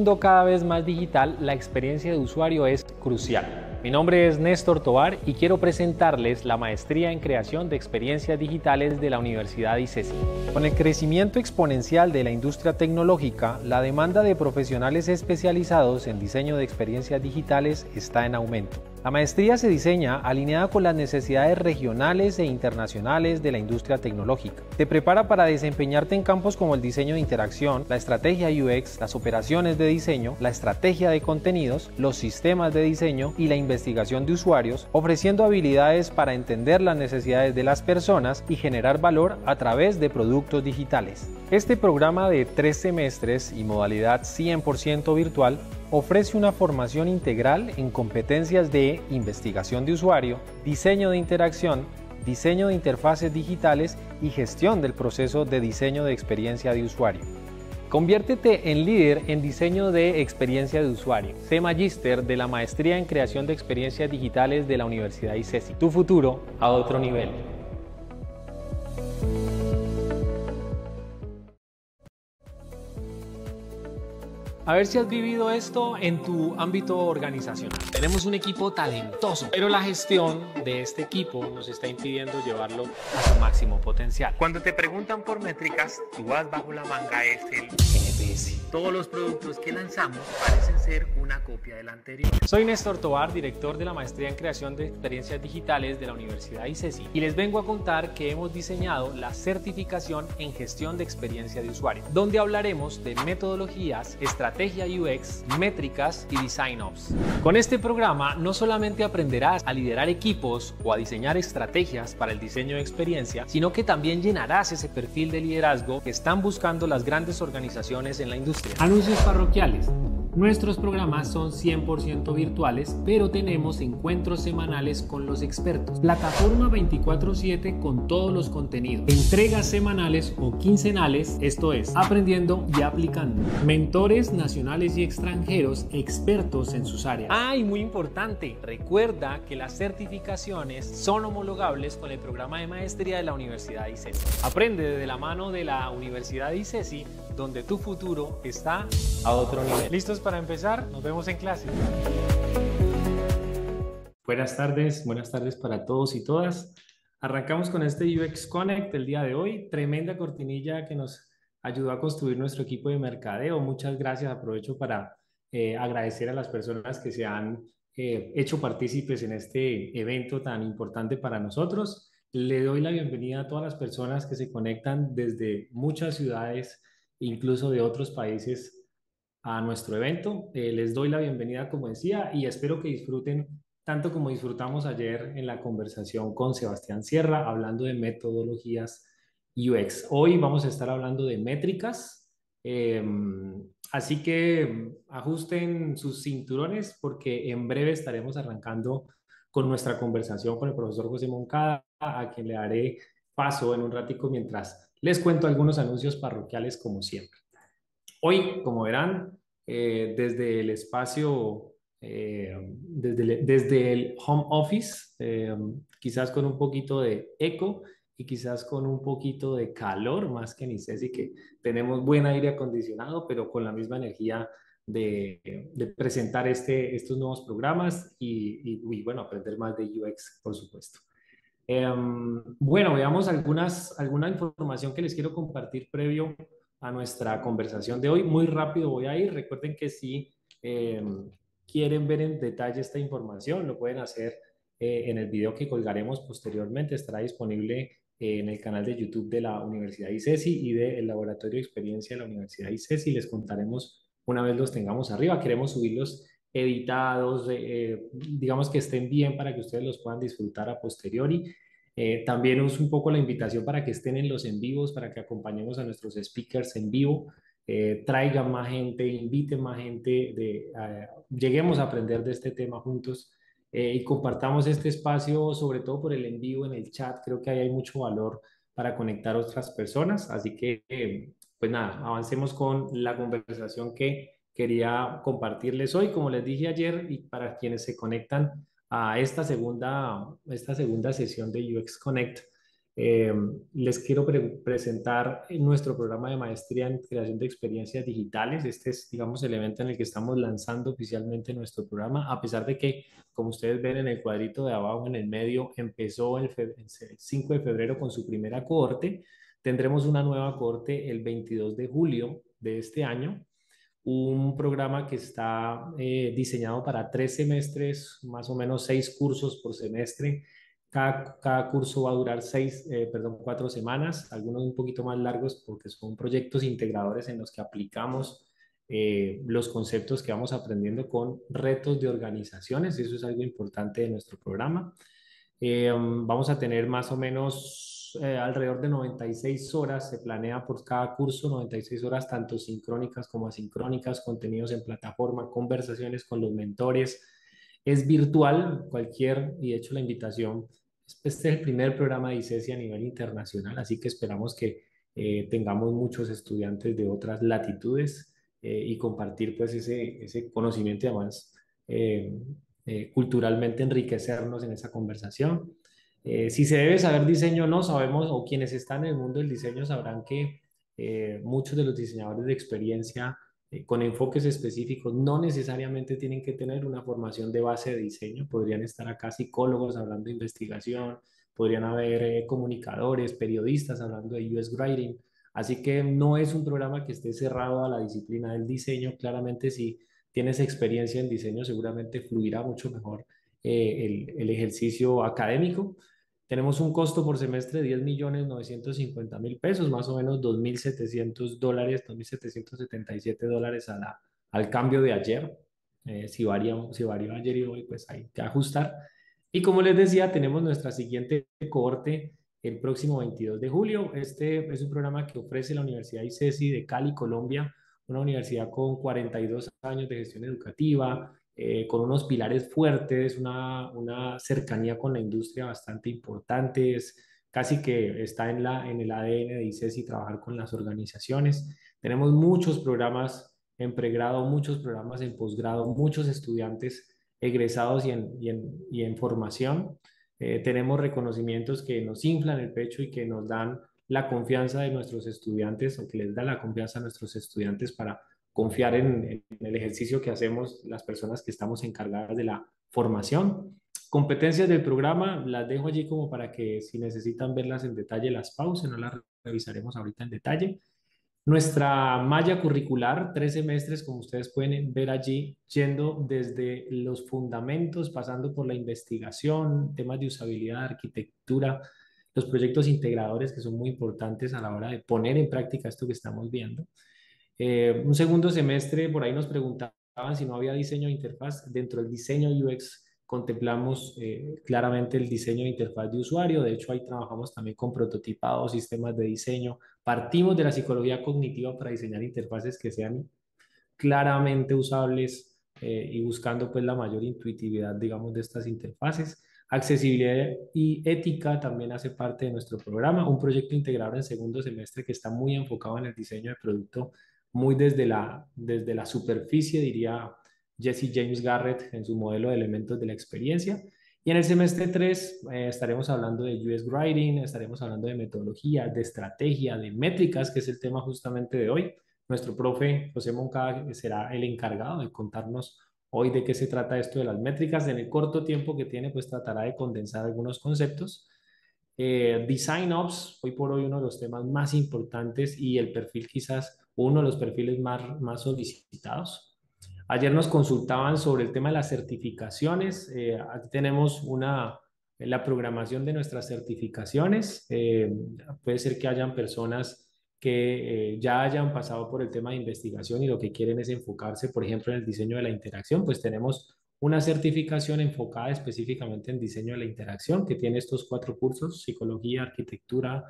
mundo cada vez más digital, la experiencia de usuario es crucial. Mi nombre es Néstor Tobar y quiero presentarles la Maestría en Creación de Experiencias Digitales de la Universidad ICESI. E Con el crecimiento exponencial de la industria tecnológica, la demanda de profesionales especializados en diseño de experiencias digitales está en aumento. La maestría se diseña alineada con las necesidades regionales e internacionales de la industria tecnológica. Te prepara para desempeñarte en campos como el diseño de interacción, la estrategia UX, las operaciones de diseño, la estrategia de contenidos, los sistemas de diseño y la investigación de usuarios, ofreciendo habilidades para entender las necesidades de las personas y generar valor a través de productos digitales. Este programa de tres semestres y modalidad 100% virtual ofrece una formación integral en competencias de investigación de usuario, diseño de interacción, diseño de interfaces digitales y gestión del proceso de diseño de experiencia de usuario. Conviértete en líder en diseño de experiencia de usuario. Sé magíster de la maestría en creación de experiencias digitales de la Universidad ICESI. E tu futuro a otro nivel. A ver si has vivido esto en tu ámbito organizacional. Tenemos un equipo talentoso, pero la gestión de este equipo nos está impidiendo llevarlo a su máximo potencial. Cuando te preguntan por métricas, tú vas bajo la manga es NPS. Todos los productos que lanzamos parecen ser una copia del anterior. Soy Néstor Tobar, director de la Maestría en Creación de Experiencias Digitales de la Universidad ICESI, y les vengo a contar que hemos diseñado la certificación en gestión de experiencia de usuario, donde hablaremos de metodologías, estrategias, estrategia UX, métricas y design ops. Con este programa no solamente aprenderás a liderar equipos o a diseñar estrategias para el diseño de experiencia, sino que también llenarás ese perfil de liderazgo que están buscando las grandes organizaciones en la industria. Anuncios parroquiales. Nuestros programas son 100% virtuales, pero tenemos encuentros semanales con los expertos. Plataforma 24/7 con todos los contenidos. Entregas semanales o quincenales, esto es, aprendiendo y aplicando. Mentores nacionales y extranjeros expertos en sus áreas. Ah, y muy importante, recuerda que las certificaciones son homologables con el programa de maestría de la Universidad de ICESI. Aprende desde la mano de la Universidad de ICESI, donde tu futuro está a otro nivel. ¿Listos para empezar? Nos vemos en clase. Buenas tardes, buenas tardes para todos y todas. Arrancamos con este UX Connect el día de hoy. Tremenda cortinilla que nos ayudó a construir nuestro equipo de mercadeo. Muchas gracias. Aprovecho para eh, agradecer a las personas que se han eh, hecho partícipes en este evento tan importante para nosotros. Le doy la bienvenida a todas las personas que se conectan desde muchas ciudades, incluso de otros países, a nuestro evento. Eh, les doy la bienvenida, como decía, y espero que disfruten tanto como disfrutamos ayer en la conversación con Sebastián Sierra, hablando de metodologías UX. Hoy vamos a estar hablando de métricas, eh, así que ajusten sus cinturones porque en breve estaremos arrancando con nuestra conversación con el profesor José Moncada, a quien le daré paso en un ratico mientras les cuento algunos anuncios parroquiales como siempre. Hoy, como verán, eh, desde el espacio, eh, desde, desde, el, home office, quizás con un poquito de eco, y quizás con un poquito de calor más que ni sé si que tenemos buen aire acondicionado, pero con la misma energía de, presentar este, estos nuevos programas y, bueno, aprender más de UX, por supuesto. Em, bueno, veamos algunas, alguna información que les quiero compartir previo a nuestra conversación de hoy. Muy rápido voy a ir. Recuerden que si em, quieren ver en detalle esta información, lo pueden hacer eh, en el video que colgaremos posteriormente. Estará disponible en el canal de YouTube de la Universidad ICESI y del Laboratorio de Experiencia de la Universidad ICESI. Les contaremos una vez los tengamos arriba. Queremos subirlos editados, eh, eh, digamos que estén bien para que ustedes los puedan disfrutar a posteriori. Eh, también es un poco la invitación para que estén en los en vivos, para que acompañemos a nuestros speakers en vivo, traigan más gente, inviten más gente, de, lleguemos a aprender de este tema juntos eh, y compartamos este espacio, sobre todo por el envío en el chat. Creo que ahí hay mucho valor para conectar otras personas. Así que, eh, pues nada, avancemos con la conversación que quería compartirles hoy. Como les dije ayer, y para quienes se conectan a esta segunda, esta segunda sesión de UX Connect, eh, les quiero presentar nuestro programa de maestría en creación de experiencias digitales. Este es, digamos, el evento en el que estamos lanzando oficialmente nuestro programa, a pesar de que, como ustedes ven en el cuadrito de abajo, en el medio, empezó el, 5 de febrero con su primera cohorte. Tendremos una nueva cohorte el 22 de julio de este año, un programa que está eh, diseñado para tres semestres, más o menos seis cursos por semestre cada, cada curso va a durar seis, eh, perdón, cuatro semanas, algunos un poquito más largos porque son proyectos integradores en los que aplicamos eh, los conceptos que vamos aprendiendo con retos de organizaciones, eso es algo importante de nuestro programa. Eh, vamos a tener más o menos alrededor de 96 horas, se planea por cada curso 96 horas, tanto sincrónicas como asincrónicas, contenidos en plataforma, conversaciones con los mentores. Es virtual, cualquier, y de hecho la invitación pues, este es el primer programa de ICESI a nivel internacional, así que esperamos que eh, tengamos muchos estudiantes de otras latitudes eh, y compartir pues ese, conocimiento y además eh, culturalmente enriquecernos en esa conversación. si se debe saber diseño no, sabemos, o quienes están en el mundo del diseño sabrán que muchos de los diseñadores de experiencia eh, con enfoques específicos, no necesariamente tienen que tener una formación de base de diseño, podrían estar acá psicólogos hablando de investigación, podrían haber eh, comunicadores, periodistas hablando de US Writing, así que no es un programa que esté cerrado a la disciplina del diseño, claramente si tienes experiencia en diseño seguramente fluirá mucho mejor eh, el ejercicio académico, tenemos un costo por semestre de 10 millones 950 mil pesos, más o menos 2.700 dólares, 2.777 dólares a al cambio de ayer. Eh, si, varió, si varía ayer y hoy, pues hay que ajustar. Y como les decía, tenemos nuestra siguiente cohorte el próximo 22 de julio. Este es un programa que ofrece la Universidad ICESI e de Cali, Colombia, una universidad con 42 años de gestión educativa, eh, con unos pilares fuertes, una, cercanía con la industria bastante importante, es, casi que está en, la, en el ADN de ICES y trabajar con las organizaciones. Tenemos muchos programas en pregrado, muchos programas en posgrado, muchos estudiantes egresados y en, formación. Eh, tenemos reconocimientos que nos inflan el pecho y que nos dan la confianza de nuestros estudiantes o que les da la confianza a nuestros estudiantes para confiar en, el ejercicio que hacemos las personas que estamos encargadas de la formación. Competencias del programa, las dejo allí como para que si necesitan verlas en detalle las pausen, no las revisaremos ahorita en detalle. Nuestra malla curricular, tres semestres, como ustedes pueden ver allí, yendo desde los fundamentos, pasando por la investigación, temas de usabilidad, arquitectura, los proyectos integradores que son muy importantes a la hora de poner en práctica esto que estamos viendo. Eh, un segundo semestre, por ahí nos preguntaban si no había diseño de interfaz. Dentro del diseño UX contemplamos eh, claramente el diseño de interfaz de usuario. De hecho, ahí trabajamos también con prototipados, sistemas de diseño. Partimos de la psicología cognitiva para diseñar interfaces que sean claramente usables eh, y buscando pues la mayor intuitividad, digamos, de estas interfaces. Accesibilidad y ética también hace parte de nuestro programa, un proyecto integrado en segundo semestre que está muy enfocado en el diseño de producto muy desde la, desde la superficie, diría Jesse James Garrett en su modelo de elementos de la experiencia. Y en el semestre 3 eh, estaremos hablando de US Writing, estaremos hablando de metodología, de estrategia, de métricas, que es el tema justamente de hoy. Nuestro profe José Moncada será el encargado de contarnos hoy de qué se trata esto de las métricas. En el corto tiempo que tiene, pues tratará de condensar algunos conceptos. Eh, design Ops, hoy por hoy uno de los temas más importantes y el perfil quizás uno de los perfiles más, más solicitados. Ayer nos consultaban sobre el tema de las certificaciones. Eh, aquí tenemos una, la programación de nuestras certificaciones. Eh, puede ser que hayan personas que eh, ya hayan pasado por el tema de investigación y lo que quieren es enfocarse, por ejemplo, en el diseño de la interacción, pues tenemos una certificación enfocada específicamente en diseño de la interacción que tiene estos cuatro cursos, psicología, arquitectura,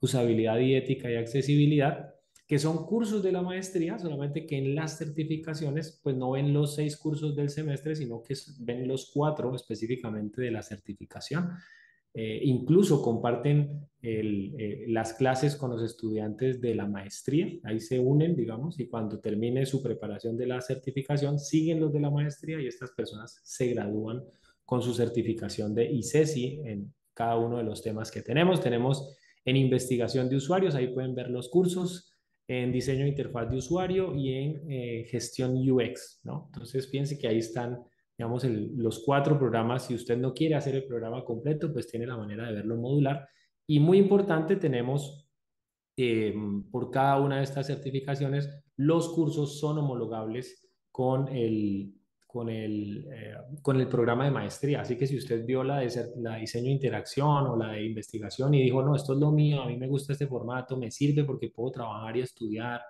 usabilidad y ética y accesibilidad que son cursos de la maestría, solamente que en las certificaciones, pues no ven los seis cursos del semestre, sino que ven los cuatro específicamente de la certificación. Eh, incluso comparten eh, las clases con los estudiantes de la maestría, ahí se unen, digamos, y cuando termine su preparación de la certificación, siguen los de la maestría y estas personas se gradúan con su certificación de ICESI e en cada uno de los temas que tenemos. Tenemos en investigación de usuarios, ahí pueden ver los cursos, en diseño de interfaz de usuario y en eh, gestión UX, ¿no? Entonces, piense que ahí están, digamos, los cuatro programas. Si usted no quiere hacer el programa completo, pues tiene la manera de verlo modular. Y muy importante, tenemos eh, por cada una de estas certificaciones, los cursos son homologables con el con el, eh, con el programa de maestría. Así que si usted vio la de, la diseño interacción o la de investigación y dijo, no, esto es lo mío, a mí me gusta este formato, me sirve porque puedo trabajar y estudiar,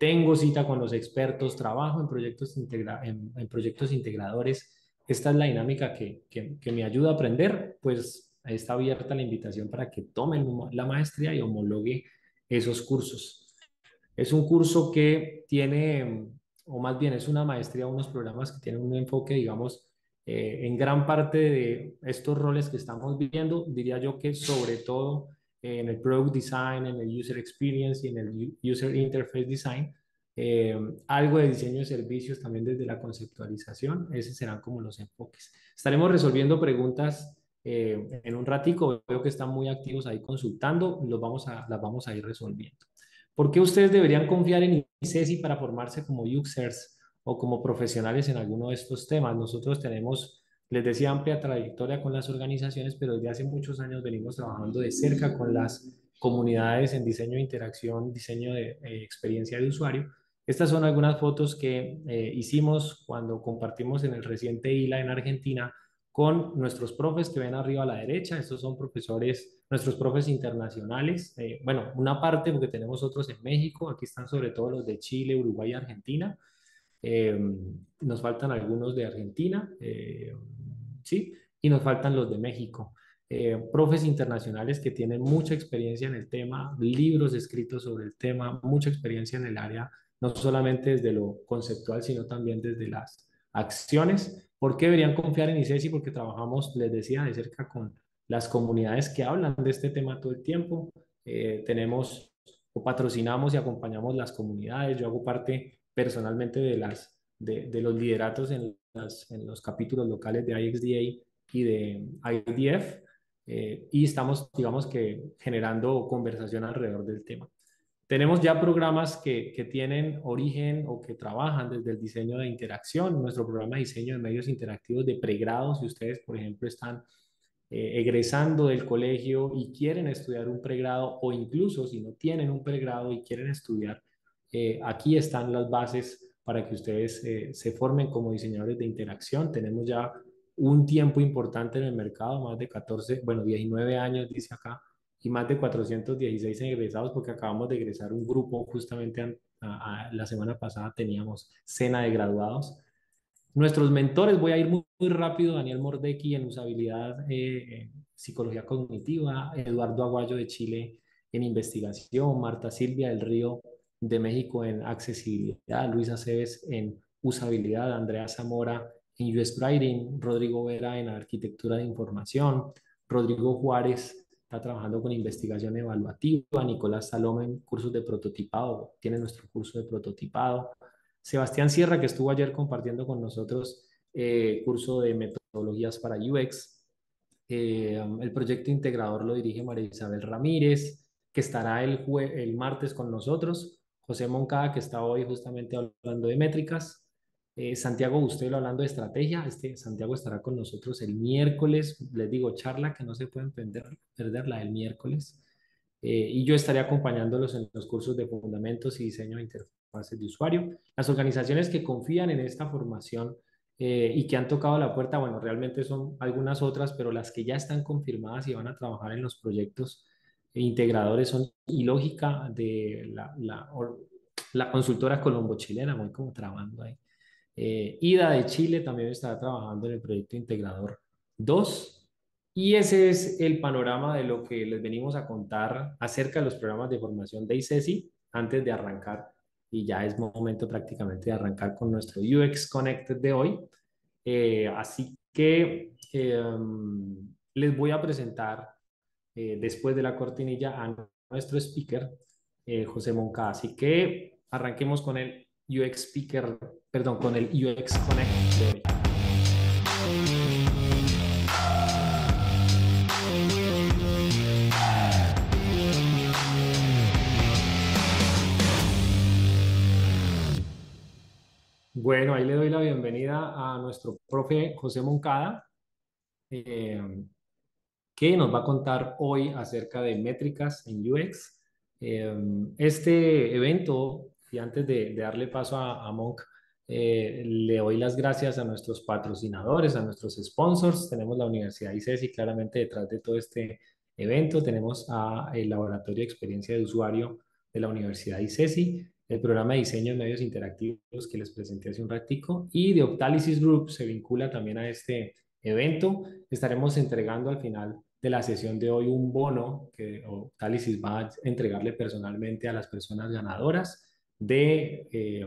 tengo cita con los expertos, trabajo en proyectos, proyectos integradores, esta es la dinámica que, que me ayuda a aprender, pues está abierta la invitación para que tomen la maestría y homologue esos cursos. Es un curso que tiene o más bien es una maestría, unos programas que tienen un enfoque, digamos, eh, en gran parte de estos roles que estamos viviendo, diría yo que sobre todo eh, en el product design, en el user experience y en el user interface design, eh, algo de diseño de servicios también desde la conceptualización, esos serán como los enfoques. Estaremos resolviendo preguntas en un ratico, veo que están muy activos ahí consultando, los vamos a, las vamos a ir resolviendo. ¿Por qué ustedes deberían confiar en ICESI para formarse como users o como profesionales en alguno de estos temas? Nosotros tenemos, les decía, amplia trayectoria con las organizaciones, pero desde hace muchos años venimos trabajando de cerca con las comunidades en diseño de interacción, diseño de eh, experiencia de usuario. Estas son algunas fotos que eh, hicimos cuando compartimos en el reciente ILA en Argentina con nuestros profes que ven arriba a la derecha. Estos son profesores, nuestros profes internacionales. Eh, bueno, una parte porque tenemos otros en México. Aquí están sobre todo los de Chile, Uruguay y Argentina. Eh, nos faltan algunos de Argentina, eh, sí, y nos faltan los de México. profes internacionales que tienen mucha experiencia en el tema, libros escritos sobre el tema, mucha experiencia en el área, no solamente desde lo conceptual, sino también desde las acciones. ¿Por qué deberían confiar en ICESI? Porque trabajamos, les decía, de cerca con las comunidades que hablan de este tema todo el tiempo. Eh, tenemos o patrocinamos y acompañamos las comunidades. Yo hago parte personalmente de, las, de, los lideratos en, los capítulos locales de IXDA y de IDF. Eh, y estamos, digamos que, generando conversación alrededor del tema. Tenemos ya programas que, que, tienen origen o que trabajan desde el diseño de interacción, nuestro programa de diseño de medios interactivos de pregrado, si ustedes, por ejemplo, están eh, egresando del colegio y quieren estudiar un pregrado o incluso si no tienen un pregrado y quieren estudiar, eh, aquí están las bases para que ustedes eh, se formen como diseñadores de interacción. Tenemos ya un tiempo importante en el mercado, más de 14, bueno, 19 años, dice acá, y más de 416 egresados porque acabamos de egresar un grupo justamente la semana pasada teníamos cena de graduados. Nuestros mentores, voy a ir muy, rápido, Daniel Mordecki en usabilidad, eh, psicología cognitiva, Eduardo Aguayo de Chile en investigación, Marta Silvia del Río de México en accesibilidad, Luisa Aceves en usabilidad, Andrea Zamora en US Writing, Rodrigo Vera en arquitectura de información, Rodrigo Juárez está trabajando con investigación evaluativa, Nicolás salomón cursos de prototipado, tiene nuestro curso de prototipado, Sebastián Sierra, que estuvo ayer compartiendo con nosotros el eh, curso de metodologías para UX, eh, um, el proyecto integrador lo dirige María Isabel Ramírez, que estará el, el martes con nosotros, José Moncada, que está hoy justamente hablando de métricas, eh, Santiago lo hablando de estrategia. Este Santiago estará con nosotros el miércoles. Les digo, charla que no se pueden perder, perderla el miércoles. Eh, y yo estaré acompañándolos en los cursos de fundamentos y diseño de interfaces de usuario. Las organizaciones que confían en esta formación eh, y que han tocado la puerta, bueno, realmente son algunas otras, pero las que ya están confirmadas y van a trabajar en los proyectos integradores son y lógica de la, la, consultora colombo-chilena, voy como trabando ahí eh, Ida de Chile también está trabajando en el proyecto integrador 2. Y ese es el panorama de lo que les venimos a contar acerca de los programas de formación de ICESI e antes de arrancar. Y ya es momento prácticamente de arrancar con nuestro UX Connect de hoy. Eh, así que em, les voy a presentar eh, después de la cortinilla a nuestro speaker, José Moncada Así que arranquemos con él. UX Speaker, perdón, con el UX Connect Bueno, ahí le doy la bienvenida a nuestro profe José Moncada, eh, que nos va a contar hoy acerca de métricas en UX. Eh, este evento y antes de, darle paso a, Monk, eh, le doy las gracias a nuestros patrocinadores, a nuestros sponsors. Tenemos la Universidad ICESI e claramente detrás de todo este evento. Tenemos a el Laboratorio de Experiencia de Usuario de la Universidad ICESI, e el programa de diseño de medios interactivos que les presenté hace un ratico y de Optalysis Group se vincula también a este evento. Estaremos entregando al final de la sesión de hoy un bono que Optalysis va a entregarle personalmente a las personas ganadoras de eh,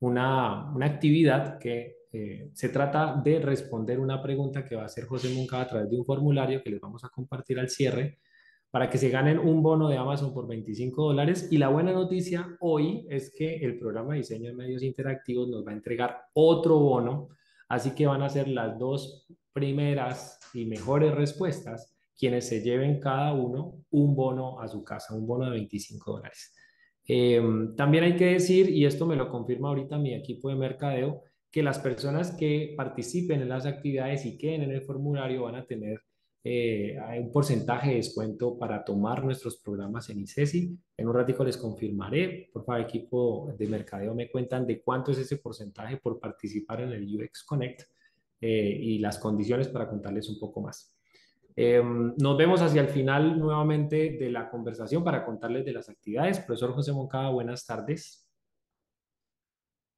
una, actividad que eh, se trata de responder una pregunta que va a hacer José Munca a través de un formulario que les vamos a compartir al cierre para que se ganen un bono de Amazon por 25 dólares. Y la buena noticia hoy es que el programa de diseño de medios interactivos nos va a entregar otro bono, así que van a ser las dos primeras y mejores respuestas quienes se lleven cada uno un bono a su casa, un bono de 25 dólares. Em, también hay que decir, y esto me lo confirma ahorita mi equipo de mercadeo, que las personas que participen en las actividades y queden en el formulario van a tener eh, un porcentaje de descuento para tomar nuestros programas en ICESI. En un ratico les confirmaré, por favor, equipo de mercadeo, me cuentan de cuánto es ese porcentaje por participar en el UX Connect eh, y las condiciones para contarles un poco más. Eh, nos vemos hacia el final nuevamente de la conversación para contarles de las actividades. Profesor José Moncada, buenas tardes.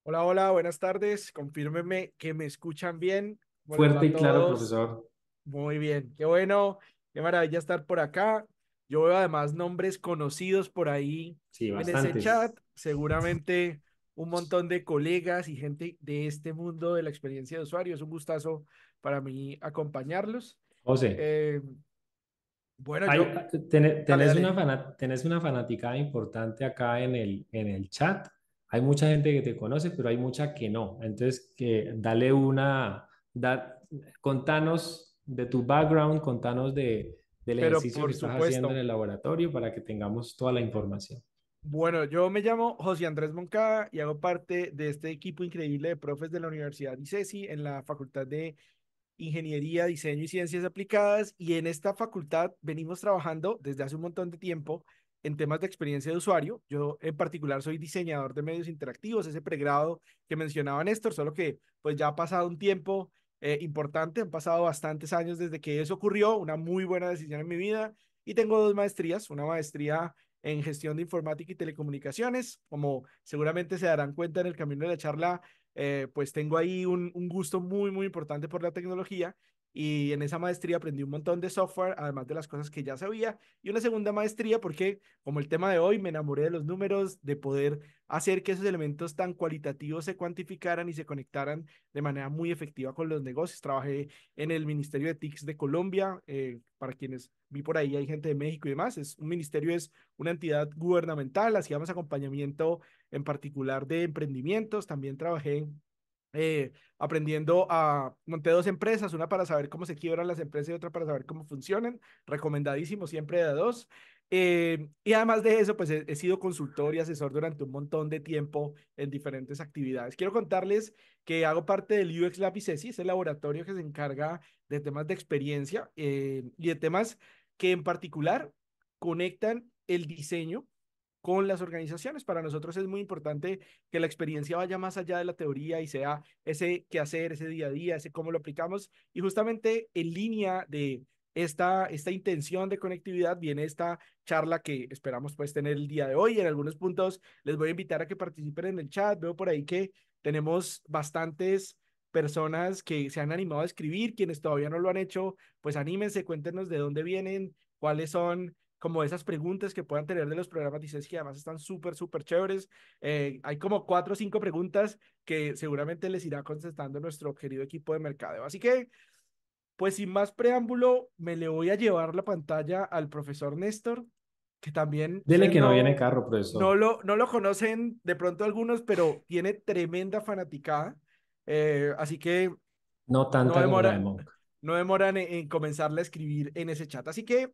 Hola, hola, buenas tardes. Confírmeme que me escuchan bien. Fuerte y claro, profesor. Muy bien, qué bueno, qué maravilla estar por acá. Yo veo además nombres conocidos por ahí en ese chat. Seguramente un montón de colegas y gente de este mundo de la experiencia de usuario. Es un gustazo para mí acompañarlos. José. Eh, bueno, tenés, Una tenés, Una fanaticada importante acá en el, en el chat. Hay mucha gente que te conoce, pero hay mucha que no. Entonces, que dale una... Da, contanos de tu background, contanos de, del ejercicio que estás haciendo en el laboratorio para que tengamos toda la información. Bueno, yo me llamo José Andrés Moncada y hago parte de este equipo increíble de profes de la Universidad ICESI en la Facultad de ingeniería, diseño y ciencias aplicadas. Y en esta facultad venimos trabajando desde hace un montón de tiempo en temas de experiencia de usuario. Yo en particular soy diseñador de medios interactivos, ese pregrado que mencionaba Néstor, solo que pues ya ha pasado un tiempo eh, importante, han pasado bastantes años desde que eso ocurrió, una muy buena decisión en mi vida. Y tengo dos maestrías, una maestría en gestión de informática y telecomunicaciones, como seguramente se darán cuenta en el camino de la charla, eh, pues tengo ahí un, un, gusto muy, muy importante por la tecnología y en esa maestría aprendí un montón de software, además de las cosas que ya sabía, y una segunda maestría porque, como el tema de hoy, me enamoré de los números, de poder hacer que esos elementos tan cualitativos se cuantificaran y se conectaran de manera muy efectiva con los negocios. Trabajé en el Ministerio de TICS de Colombia, eh, para quienes vi por ahí, hay gente de México y demás. Es, un ministerio es una entidad gubernamental, hacíamos acompañamiento en particular de emprendimientos, también trabajé en eh, aprendiendo a monté dos empresas, una para saber cómo se quiebran las empresas y otra para saber cómo funcionan, recomendadísimo siempre de dos. Eh, y además de eso, pues he, sido consultor y asesor durante un montón de tiempo en diferentes actividades. Quiero contarles que hago parte del UX Lab es el laboratorio que se encarga de temas de experiencia eh, y de temas que en particular conectan el diseño con las organizaciones. Para nosotros es muy importante que la experiencia vaya más allá de la teoría y sea ese qué hacer, ese día a día, ese cómo lo aplicamos. Y justamente en línea de esta, esta intención de conectividad viene esta charla que esperamos pues tener el día de hoy. En algunos puntos les voy a invitar a que participen en el chat. Veo por ahí que tenemos bastantes personas que se han animado a escribir, quienes todavía no lo han hecho, pues anímense, cuéntenos de dónde vienen, cuáles son como esas preguntas que puedan tener de los programas dices que además están súper, súper chéveres. Eh, hay como cuatro o cinco preguntas que seguramente les irá contestando nuestro querido equipo de mercado Así que, pues sin más preámbulo, me le voy a llevar la pantalla al profesor Néstor, que también... Dile que no, viene carro, profesor. No lo, no lo conocen de pronto algunos, pero tiene tremenda fanaticada. Eh, así que... No tanto no demoran, no demoran en comenzarle a escribir en ese chat. Así que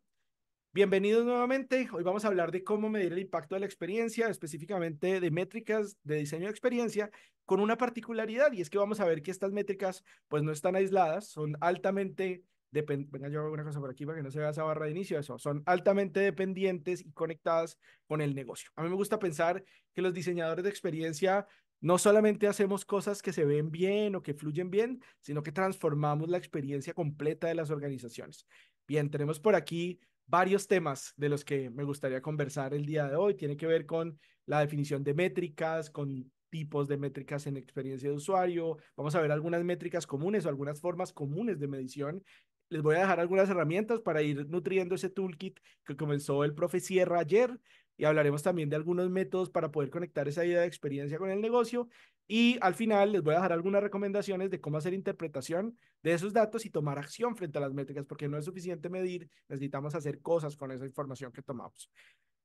Bienvenidos nuevamente. Hoy vamos a hablar de cómo medir el impacto de la experiencia, específicamente de métricas de diseño de experiencia, con una particularidad y es que vamos a ver que estas métricas pues no están aisladas, son altamente venga yo hago una cosa por aquí para que no se vea esa barra de inicio, eso, son altamente dependientes y conectadas con el negocio. A mí me gusta pensar que los diseñadores de experiencia no solamente hacemos cosas que se ven bien o que fluyen bien, sino que transformamos la experiencia completa de las organizaciones. Bien, tenemos por aquí varios temas de los que me gustaría conversar el día de hoy. Tiene que ver con la definición de métricas, con tipos de métricas en experiencia de usuario. Vamos a ver algunas métricas comunes o algunas formas comunes de medición. Les voy a dejar algunas herramientas para ir nutriendo ese toolkit que comenzó el profe Sierra ayer y hablaremos también de algunos métodos para poder conectar esa idea de experiencia con el negocio y al final les voy a dejar algunas recomendaciones de cómo hacer interpretación de esos datos y tomar acción frente a las métricas, porque no es suficiente medir, necesitamos hacer cosas con esa información que tomamos.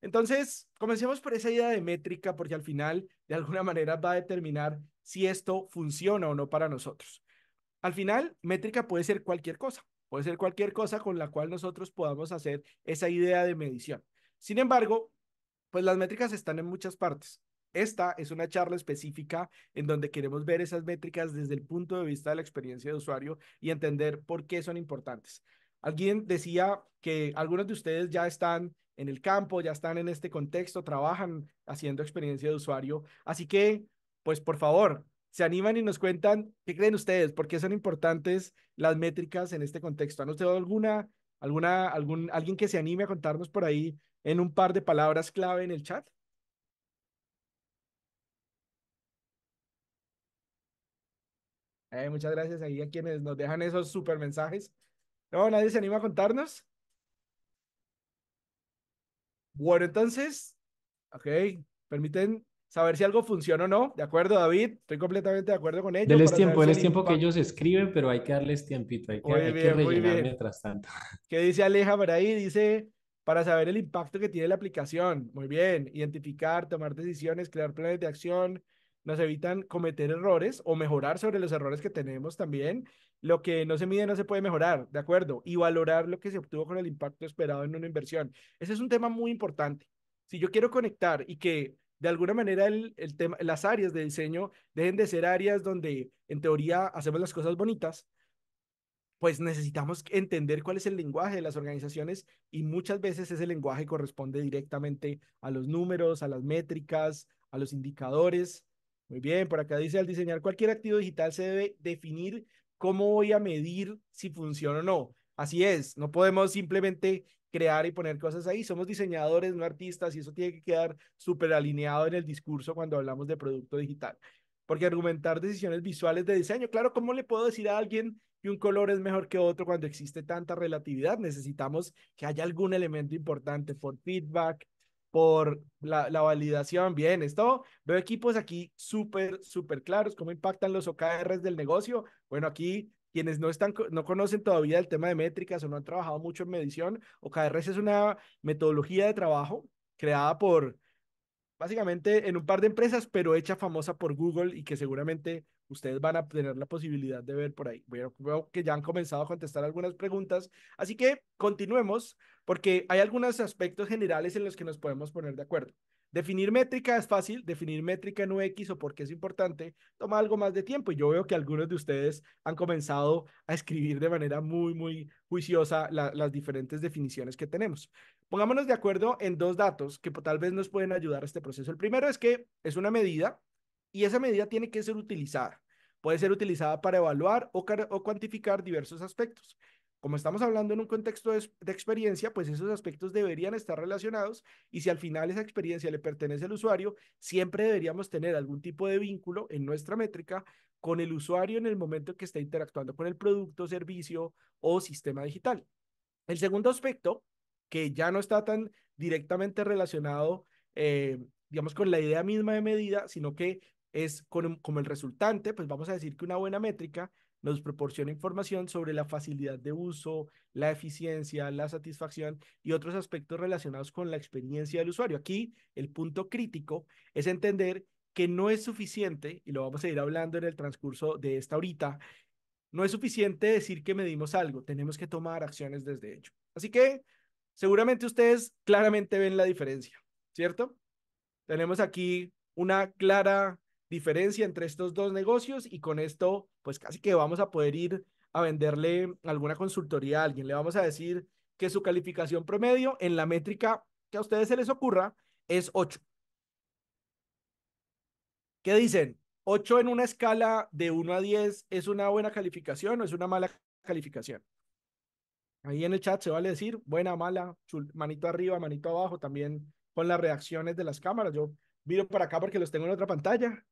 Entonces, comencemos por esa idea de métrica, porque al final, de alguna manera, va a determinar si esto funciona o no para nosotros. Al final, métrica puede ser cualquier cosa, puede ser cualquier cosa con la cual nosotros podamos hacer esa idea de medición. Sin embargo, pues las métricas están en muchas partes. Esta es una charla específica en donde queremos ver esas métricas desde el punto de vista de la experiencia de usuario y entender por qué son importantes. Alguien decía que algunos de ustedes ya están en el campo, ya están en este contexto, trabajan haciendo experiencia de usuario. Así que, pues por favor, se animan y nos cuentan qué creen ustedes, por qué son importantes las métricas en este contexto. ¿Han ustedes alguna, alguna, algún, alguien que se anime a contarnos por ahí en un par de palabras clave en el chat? muchas gracias ahí a quienes nos dejan esos super mensajes. No, nadie se anima a contarnos. Bueno, entonces, ok, permiten saber si algo funciona o no. De acuerdo, David, estoy completamente de acuerdo con ellos. Es tiempo, es tiempo que ellos escriben, pero hay que darles tiempito, hay que, rellenar mientras tanto. ¿Qué dice Aleja por ahí? Dice, para saber el impacto que tiene la aplicación. Muy bien, identificar, tomar decisiones, crear planes de acción, nos evitan cometer errores o mejorar sobre los errores que tenemos también. Lo que no se mide no se puede mejorar, ¿de acuerdo? Y valorar lo que se obtuvo con el impacto esperado en una inversión. Ese es un tema muy importante. Si yo quiero conectar y que de alguna manera el, el tema, las áreas de diseño dejen de ser áreas donde en teoría hacemos las cosas bonitas, pues necesitamos entender cuál es el lenguaje de las organizaciones y muchas veces ese lenguaje corresponde directamente a los números, a las métricas, a los indicadores muy bien, por acá dice, al diseñar cualquier activo digital se debe definir cómo voy a medir si funciona o no. Así es, no podemos simplemente crear y poner cosas ahí. Somos diseñadores, no artistas, y eso tiene que quedar súper alineado en el discurso cuando hablamos de producto digital. Porque argumentar decisiones visuales de diseño, claro, ¿cómo le puedo decir a alguien que un color es mejor que otro cuando existe tanta relatividad? Necesitamos que haya algún elemento importante for feedback, por la, validación. Bien, esto veo equipos aquí súper, súper claros, cómo impactan los OKRs del negocio. Bueno, aquí quienes no, están, no conocen todavía el tema de métricas o no han trabajado mucho en medición, OKRs es una metodología de trabajo creada por básicamente en un par de empresas, pero hecha famosa por Google y que seguramente ustedes van a tener la posibilidad de ver por ahí. veo que ya han comenzado a contestar algunas preguntas, así que continuemos porque hay algunos aspectos generales en los que nos podemos poner de acuerdo. Definir métrica es fácil, definir métrica en UX o por qué es importante toma algo más de tiempo y yo veo que algunos de ustedes han comenzado a escribir de manera muy, muy juiciosa las diferentes definiciones que tenemos. Pongámonos de acuerdo en dos datos que tal vez nos pueden ayudar a este proceso. El primero es que es una medida y esa medida tiene que ser utilizada. Puede ser utilizada para evaluar o, cuantificar diversos aspectos. Como estamos hablando en un contexto de, experiencia, pues esos aspectos deberían estar relacionados y si al final esa experiencia le pertenece al usuario, siempre deberíamos tener algún tipo de vínculo en nuestra métrica con el usuario en el momento que está interactuando con el producto, servicio o sistema digital. El segundo aspecto, que ya no está tan directamente relacionado, eh, digamos, con la idea misma de medida, sino que es como el resultante, pues vamos a decir que una buena métrica nos proporciona información sobre la facilidad de uso, la eficiencia, la satisfacción y otros aspectos relacionados con la experiencia del usuario. Aquí el punto crítico es entender que no es suficiente, y lo vamos a ir hablando en el transcurso de esta horita, no es suficiente decir que medimos algo, tenemos que tomar acciones desde ello. Así que seguramente ustedes claramente ven la diferencia, ¿cierto? Tenemos aquí una clara diferencia entre estos dos negocios y con esto, pues casi que vamos a poder ir a venderle alguna consultoría a alguien. Le vamos a decir que su calificación promedio en la métrica que a ustedes se les ocurra es 8. ¿Qué dicen? 8 en una escala de 1 a 10 es una buena calificación o es una mala calificación. Ahí en el chat se vale decir buena, mala, manito arriba, manito abajo, también con las reacciones de las cámaras. Yo miro para acá porque los tengo en otra pantalla.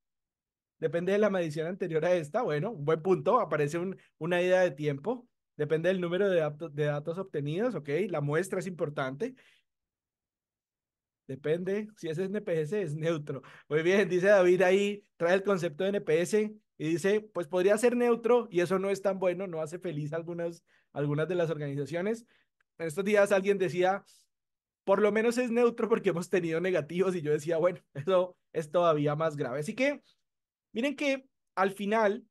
Depende de la medición anterior a esta. Bueno, un buen punto. Aparece un, una idea de tiempo. Depende del número de, datos obtenidos. Ok, la muestra es importante. Depende. Si es NPS, es neutro. Muy bien, dice David ahí, trae el concepto de NPS y dice, pues podría ser neutro y eso no es tan bueno, no hace feliz a algunas, algunas de las organizaciones. En estos días alguien decía, por lo menos es neutro porque hemos tenido negativos y yo decía, bueno, eso es todavía más grave. Así que Miren que al final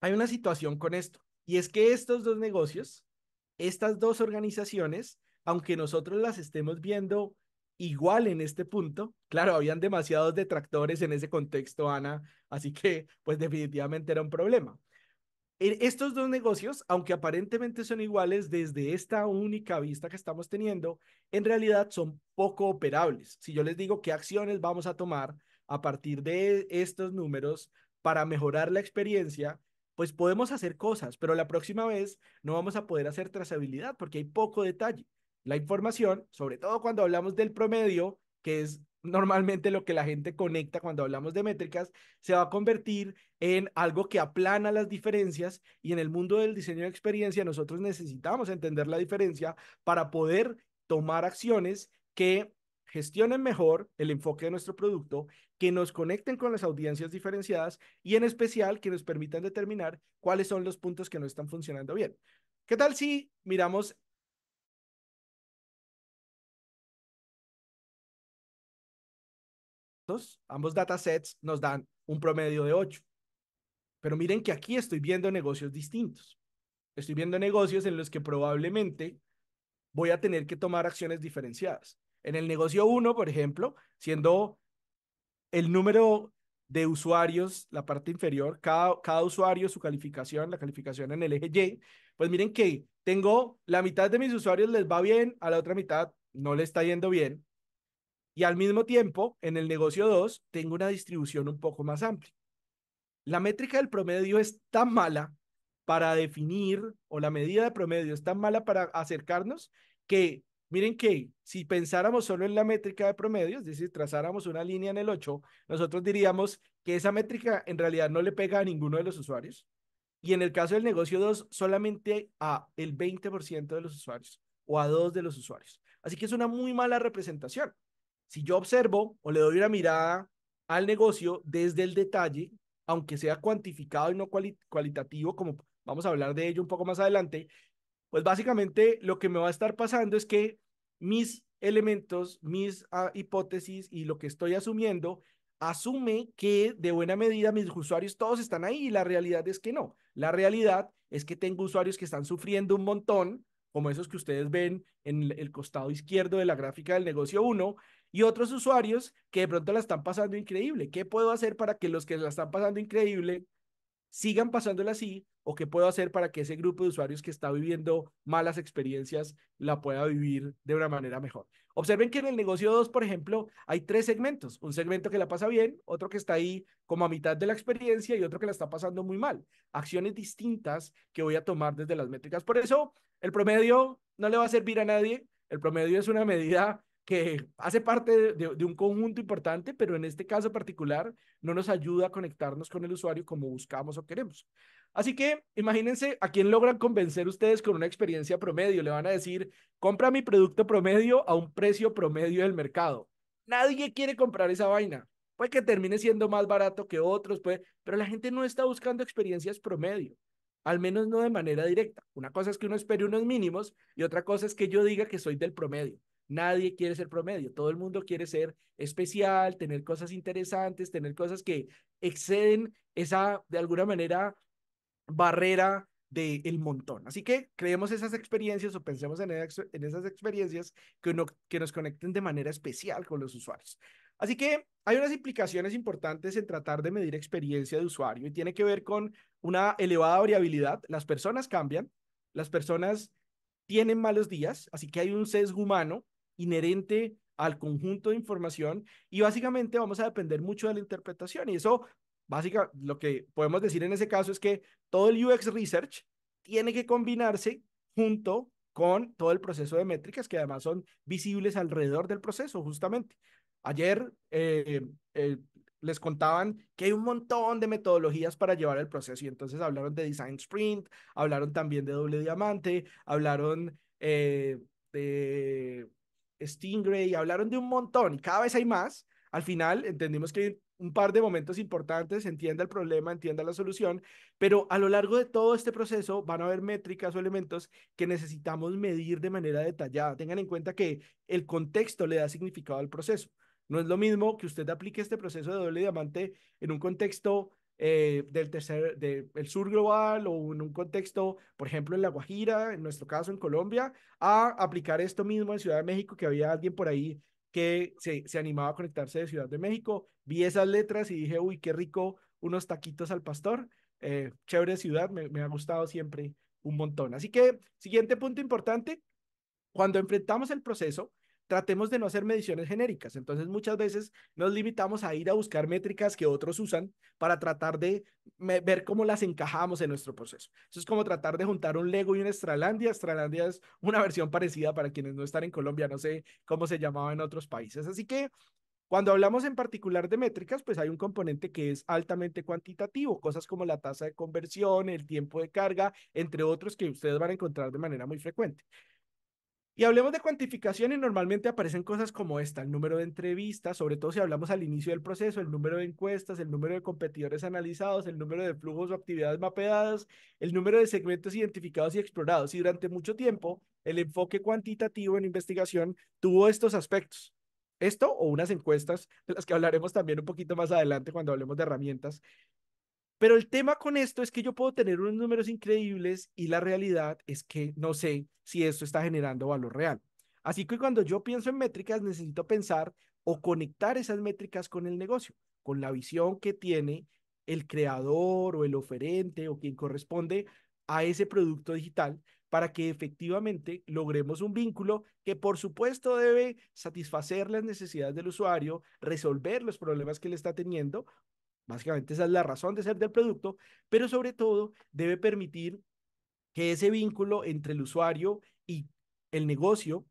hay una situación con esto, y es que estos dos negocios, estas dos organizaciones, aunque nosotros las estemos viendo igual en este punto, claro, habían demasiados detractores en ese contexto, Ana, así que pues definitivamente era un problema. E-, estos dos negocios, aunque aparentemente son iguales desde esta única vista que estamos teniendo, en realidad son poco operables. Si yo les digo qué acciones vamos a tomar a partir de estos números para mejorar la experiencia, pues podemos hacer cosas, pero la próxima vez no vamos a poder hacer trazabilidad porque hay poco detalle. La información, sobre todo cuando hablamos del promedio, que es normalmente lo que la gente conecta cuando hablamos de métricas, se va a convertir en algo que aplana las diferencias y en el mundo del diseño de experiencia nosotros necesitamos entender la diferencia para poder tomar acciones que gestionen mejor el enfoque de nuestro producto, que nos conecten con las audiencias diferenciadas y en especial que nos permitan determinar cuáles son los puntos que no están funcionando bien. ¿Qué tal si miramos ambos datasets nos dan un promedio de 8. Pero miren que aquí estoy viendo negocios distintos. Estoy viendo negocios en los que probablemente voy a tener que tomar acciones diferenciadas. En el negocio 1, por ejemplo, siendo el número de usuarios, la parte inferior, cada, cada usuario, su calificación, la calificación en el eje Y, pues miren que tengo la mitad de mis usuarios les va bien, a la otra mitad no le está yendo bien. Y al mismo tiempo, en el negocio 2, tengo una distribución un poco más amplia. La métrica del promedio es tan mala para definir, o la medida de promedio es tan mala para acercarnos, que Miren que si pensáramos solo en la métrica de promedios es decir, trazáramos una línea en el 8, nosotros diríamos que esa métrica en realidad no le pega a ninguno de los usuarios. Y en el caso del negocio 2, solamente a el 20% de los usuarios o a dos de los usuarios. Así que es una muy mala representación. Si yo observo o le doy una mirada al negocio desde el detalle, aunque sea cuantificado y no cualitativo, como vamos a hablar de ello un poco más adelante, pues básicamente lo que me va a estar pasando es que mis elementos, mis ah, hipótesis y lo que estoy asumiendo, asume que de buena medida mis usuarios todos están ahí y la realidad es que no. La realidad es que tengo usuarios que están sufriendo un montón, como esos que ustedes ven en el costado izquierdo de la gráfica del negocio 1, y otros usuarios que de pronto la están pasando increíble. ¿Qué puedo hacer para que los que la están pasando increíble sigan pasándola así o qué puedo hacer para que ese grupo de usuarios que está viviendo malas experiencias la pueda vivir de una manera mejor. Observen que en el negocio 2, por ejemplo, hay tres segmentos. Un segmento que la pasa bien, otro que está ahí como a mitad de la experiencia y otro que la está pasando muy mal. Acciones distintas que voy a tomar desde las métricas. Por eso, el promedio no le va a servir a nadie. El promedio es una medida que hace parte de, un conjunto importante, pero en este caso particular no nos ayuda a conectarnos con el usuario como buscamos o queremos. Así que imagínense a quién logran convencer ustedes con una experiencia promedio. Le van a decir, compra mi producto promedio a un precio promedio del mercado. Nadie quiere comprar esa vaina. Puede que termine siendo más barato que otros, puede, pero la gente no está buscando experiencias promedio al menos no de manera directa. Una cosa es que uno espere unos mínimos y otra cosa es que yo diga que soy del promedio. Nadie quiere ser promedio, todo el mundo quiere ser especial, tener cosas interesantes, tener cosas que exceden esa, de alguna manera, barrera del montón. Así que creemos esas experiencias o pensemos en, en esas experiencias que, uno, que nos conecten de manera especial con los usuarios. Así que hay unas implicaciones importantes en tratar de medir experiencia de usuario y tiene que ver con una elevada variabilidad. Las personas cambian, las personas tienen malos días, así que hay un sesgo humano inherente al conjunto de información y básicamente vamos a depender mucho de la interpretación y eso básicamente lo que podemos decir en ese caso es que todo el UX research tiene que combinarse junto con todo el proceso de métricas que además son visibles alrededor del proceso justamente. Ayer eh, eh, les contaban que hay un montón de metodologías para llevar el proceso y entonces hablaron de design sprint, hablaron también de doble diamante, hablaron eh, de Stingray, hablaron de un montón y cada vez hay más. Al final entendimos que hay un par de momentos importantes, entienda el problema, entienda la solución, pero a lo largo de todo este proceso van a haber métricas o elementos que necesitamos medir de manera detallada. Tengan en cuenta que el contexto le da significado al proceso. No es lo mismo que usted aplique este proceso de doble diamante en un contexto eh, del tercer, sur global o en un contexto, por ejemplo, en La Guajira, en nuestro caso en Colombia, a aplicar esto mismo en Ciudad de México, que había alguien por ahí que se, se animaba a conectarse de Ciudad de México. Vi esas letras y dije, uy, qué rico, unos taquitos al pastor. Eh, chévere ciudad, me ha gustado siempre un montón. Así que, siguiente punto importante, cuando enfrentamos el proceso, tratemos de no hacer mediciones genéricas. Entonces, muchas veces nos limitamos a ir a buscar métricas que otros usan para tratar de ver cómo las encajamos en nuestro proceso. Eso es como tratar de juntar un Lego y un Estralandia. Estralandia es una versión parecida para quienes no están en Colombia, no sé cómo se llamaba en otros países. Así que cuando hablamos en particular de métricas, pues hay un componente que es altamente cuantitativo, cosas como la tasa de conversión, el tiempo de carga, entre otros que ustedes van a encontrar de manera muy frecuente. Y hablemos de cuantificación y normalmente aparecen cosas como esta, el número de entrevistas, sobre todo si hablamos al inicio del proceso, el número de encuestas, el número de competidores analizados, el número de flujos o actividades mapeadas, el número de segmentos identificados y explorados. Y durante mucho tiempo, el enfoque cuantitativo en investigación tuvo estos aspectos. Esto o unas encuestas, de las que hablaremos también un poquito más adelante cuando hablemos de herramientas, pero el tema con esto es que yo puedo tener unos números increíbles y la realidad es que no sé si esto está generando valor real. Así que cuando yo pienso en métricas, necesito pensar o conectar esas métricas con el negocio, con la visión que tiene el creador o el oferente o quien corresponde a ese producto digital para que efectivamente logremos un vínculo que por supuesto debe satisfacer las necesidades del usuario, resolver los problemas que le está teniendo, Básicamente esa es la razón de ser del producto, pero sobre todo debe permitir que ese vínculo entre el usuario y el negocio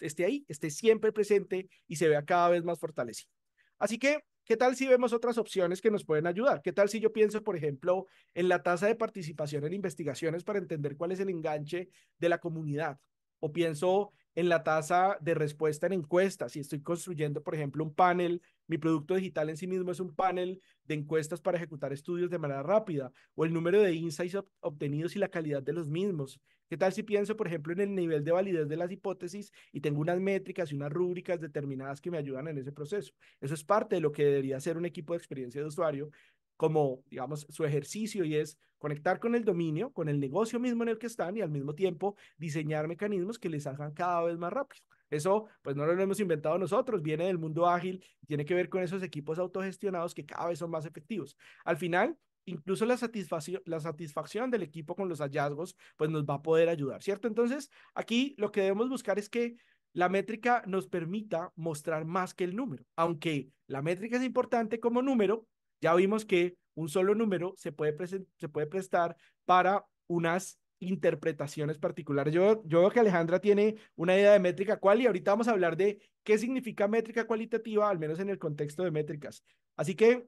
esté ahí, esté siempre presente y se vea cada vez más fortalecido. Así que, ¿qué tal si vemos otras opciones que nos pueden ayudar? ¿Qué tal si yo pienso, por ejemplo, en la tasa de participación en investigaciones para entender cuál es el enganche de la comunidad? O pienso en la tasa de respuesta en encuestas. Si estoy construyendo, por ejemplo, un panel, mi producto digital en sí mismo es un panel de encuestas para ejecutar estudios de manera rápida, o el número de insights obtenidos y la calidad de los mismos. ¿Qué tal si pienso, por ejemplo, en el nivel de validez de las hipótesis y tengo unas métricas y unas rúbricas determinadas que me ayudan en ese proceso? Eso es parte de lo que debería hacer un equipo de experiencia de usuario como, digamos, su ejercicio y es conectar con el dominio, con el negocio mismo en el que están y al mismo tiempo diseñar mecanismos que les hagan cada vez más rápido. Eso, pues no lo hemos inventado nosotros, viene del mundo ágil, tiene que ver con esos equipos autogestionados que cada vez son más efectivos. Al final, incluso la satisfacción, la satisfacción del equipo con los hallazgos, pues nos va a poder ayudar, ¿cierto? Entonces, aquí lo que debemos buscar es que la métrica nos permita mostrar más que el número. Aunque la métrica es importante como número, ya vimos que un solo número se puede, se puede prestar para unas interpretaciones particulares. Yo, yo veo que Alejandra tiene una idea de métrica cual y ahorita vamos a hablar de qué significa métrica cualitativa, al menos en el contexto de métricas. Así que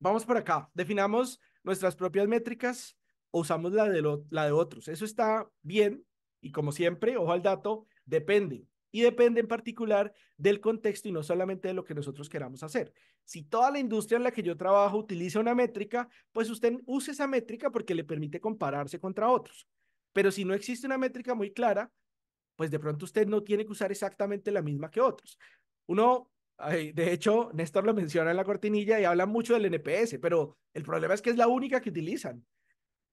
vamos por acá. Definamos nuestras propias métricas o usamos la de, la de otros. Eso está bien y como siempre, ojo al dato, depende y depende en particular del contexto y no solamente de lo que nosotros queramos hacer. Si toda la industria en la que yo trabajo utiliza una métrica, pues usted use esa métrica porque le permite compararse contra otros. Pero si no existe una métrica muy clara, pues de pronto usted no tiene que usar exactamente la misma que otros. Uno, de hecho, Néstor lo menciona en la cortinilla y habla mucho del NPS, pero el problema es que es la única que utilizan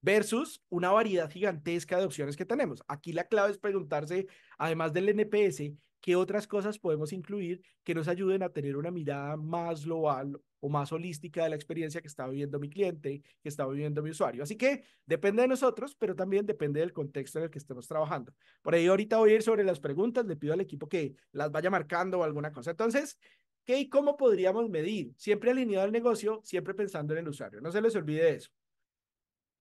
versus una variedad gigantesca de opciones que tenemos. Aquí la clave es preguntarse, además del NPS, qué otras cosas podemos incluir que nos ayuden a tener una mirada más global o más holística de la experiencia que está viviendo mi cliente, que está viviendo mi usuario. Así que depende de nosotros, pero también depende del contexto en el que estemos trabajando. Por ahí ahorita voy a ir sobre las preguntas, le pido al equipo que las vaya marcando o alguna cosa. Entonces, ¿qué y cómo podríamos medir? Siempre alineado al negocio, siempre pensando en el usuario. No se les olvide eso.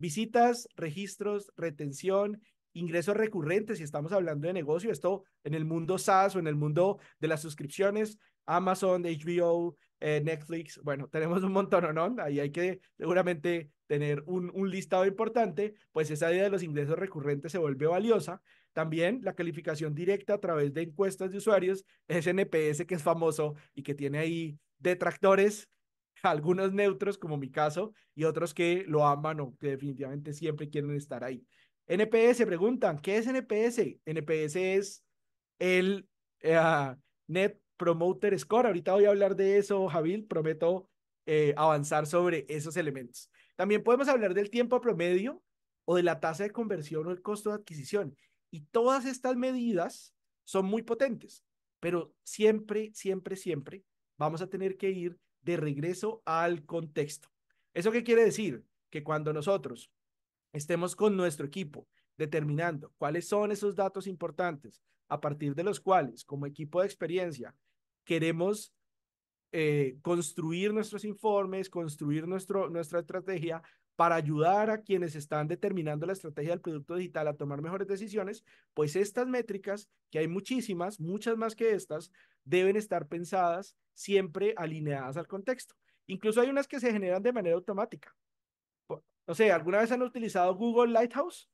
Visitas, registros, retención, ingresos recurrentes, si estamos hablando de negocio, esto en el mundo SaaS o en el mundo de las suscripciones, Amazon, HBO, eh, Netflix, bueno, tenemos un montón, ¿no? Ahí hay que seguramente tener un, listado importante, pues esa idea de los ingresos recurrentes se vuelve valiosa. También la calificación directa a través de encuestas de usuarios, SNPS que es famoso y que tiene ahí detractores, algunos neutros, como mi caso, y otros que lo aman o que definitivamente siempre quieren estar ahí. NPS, preguntan, ¿qué es NPS? NPS es el eh, ah, Net Promoter Score. Ahorita voy a hablar de eso, Javil, prometo eh, avanzar sobre esos elementos. También podemos hablar del tiempo promedio o de la tasa de conversión o el costo de adquisición. Y todas estas medidas son muy potentes, pero siempre, siempre, siempre vamos a tener que ir de regreso al contexto. ¿Eso qué quiere decir? Que cuando nosotros estemos con nuestro equipo determinando cuáles son esos datos importantes a partir de los cuales como equipo de experiencia queremos eh, construir nuestros informes, construir nuestro, nuestra estrategia para ayudar a quienes están determinando la estrategia del producto digital a tomar mejores decisiones, pues estas métricas, que hay muchísimas, muchas más que estas, deben estar pensadas siempre alineadas al contexto. Incluso hay unas que se generan de manera automática. No sé, ¿alguna vez han utilizado Google Lighthouse?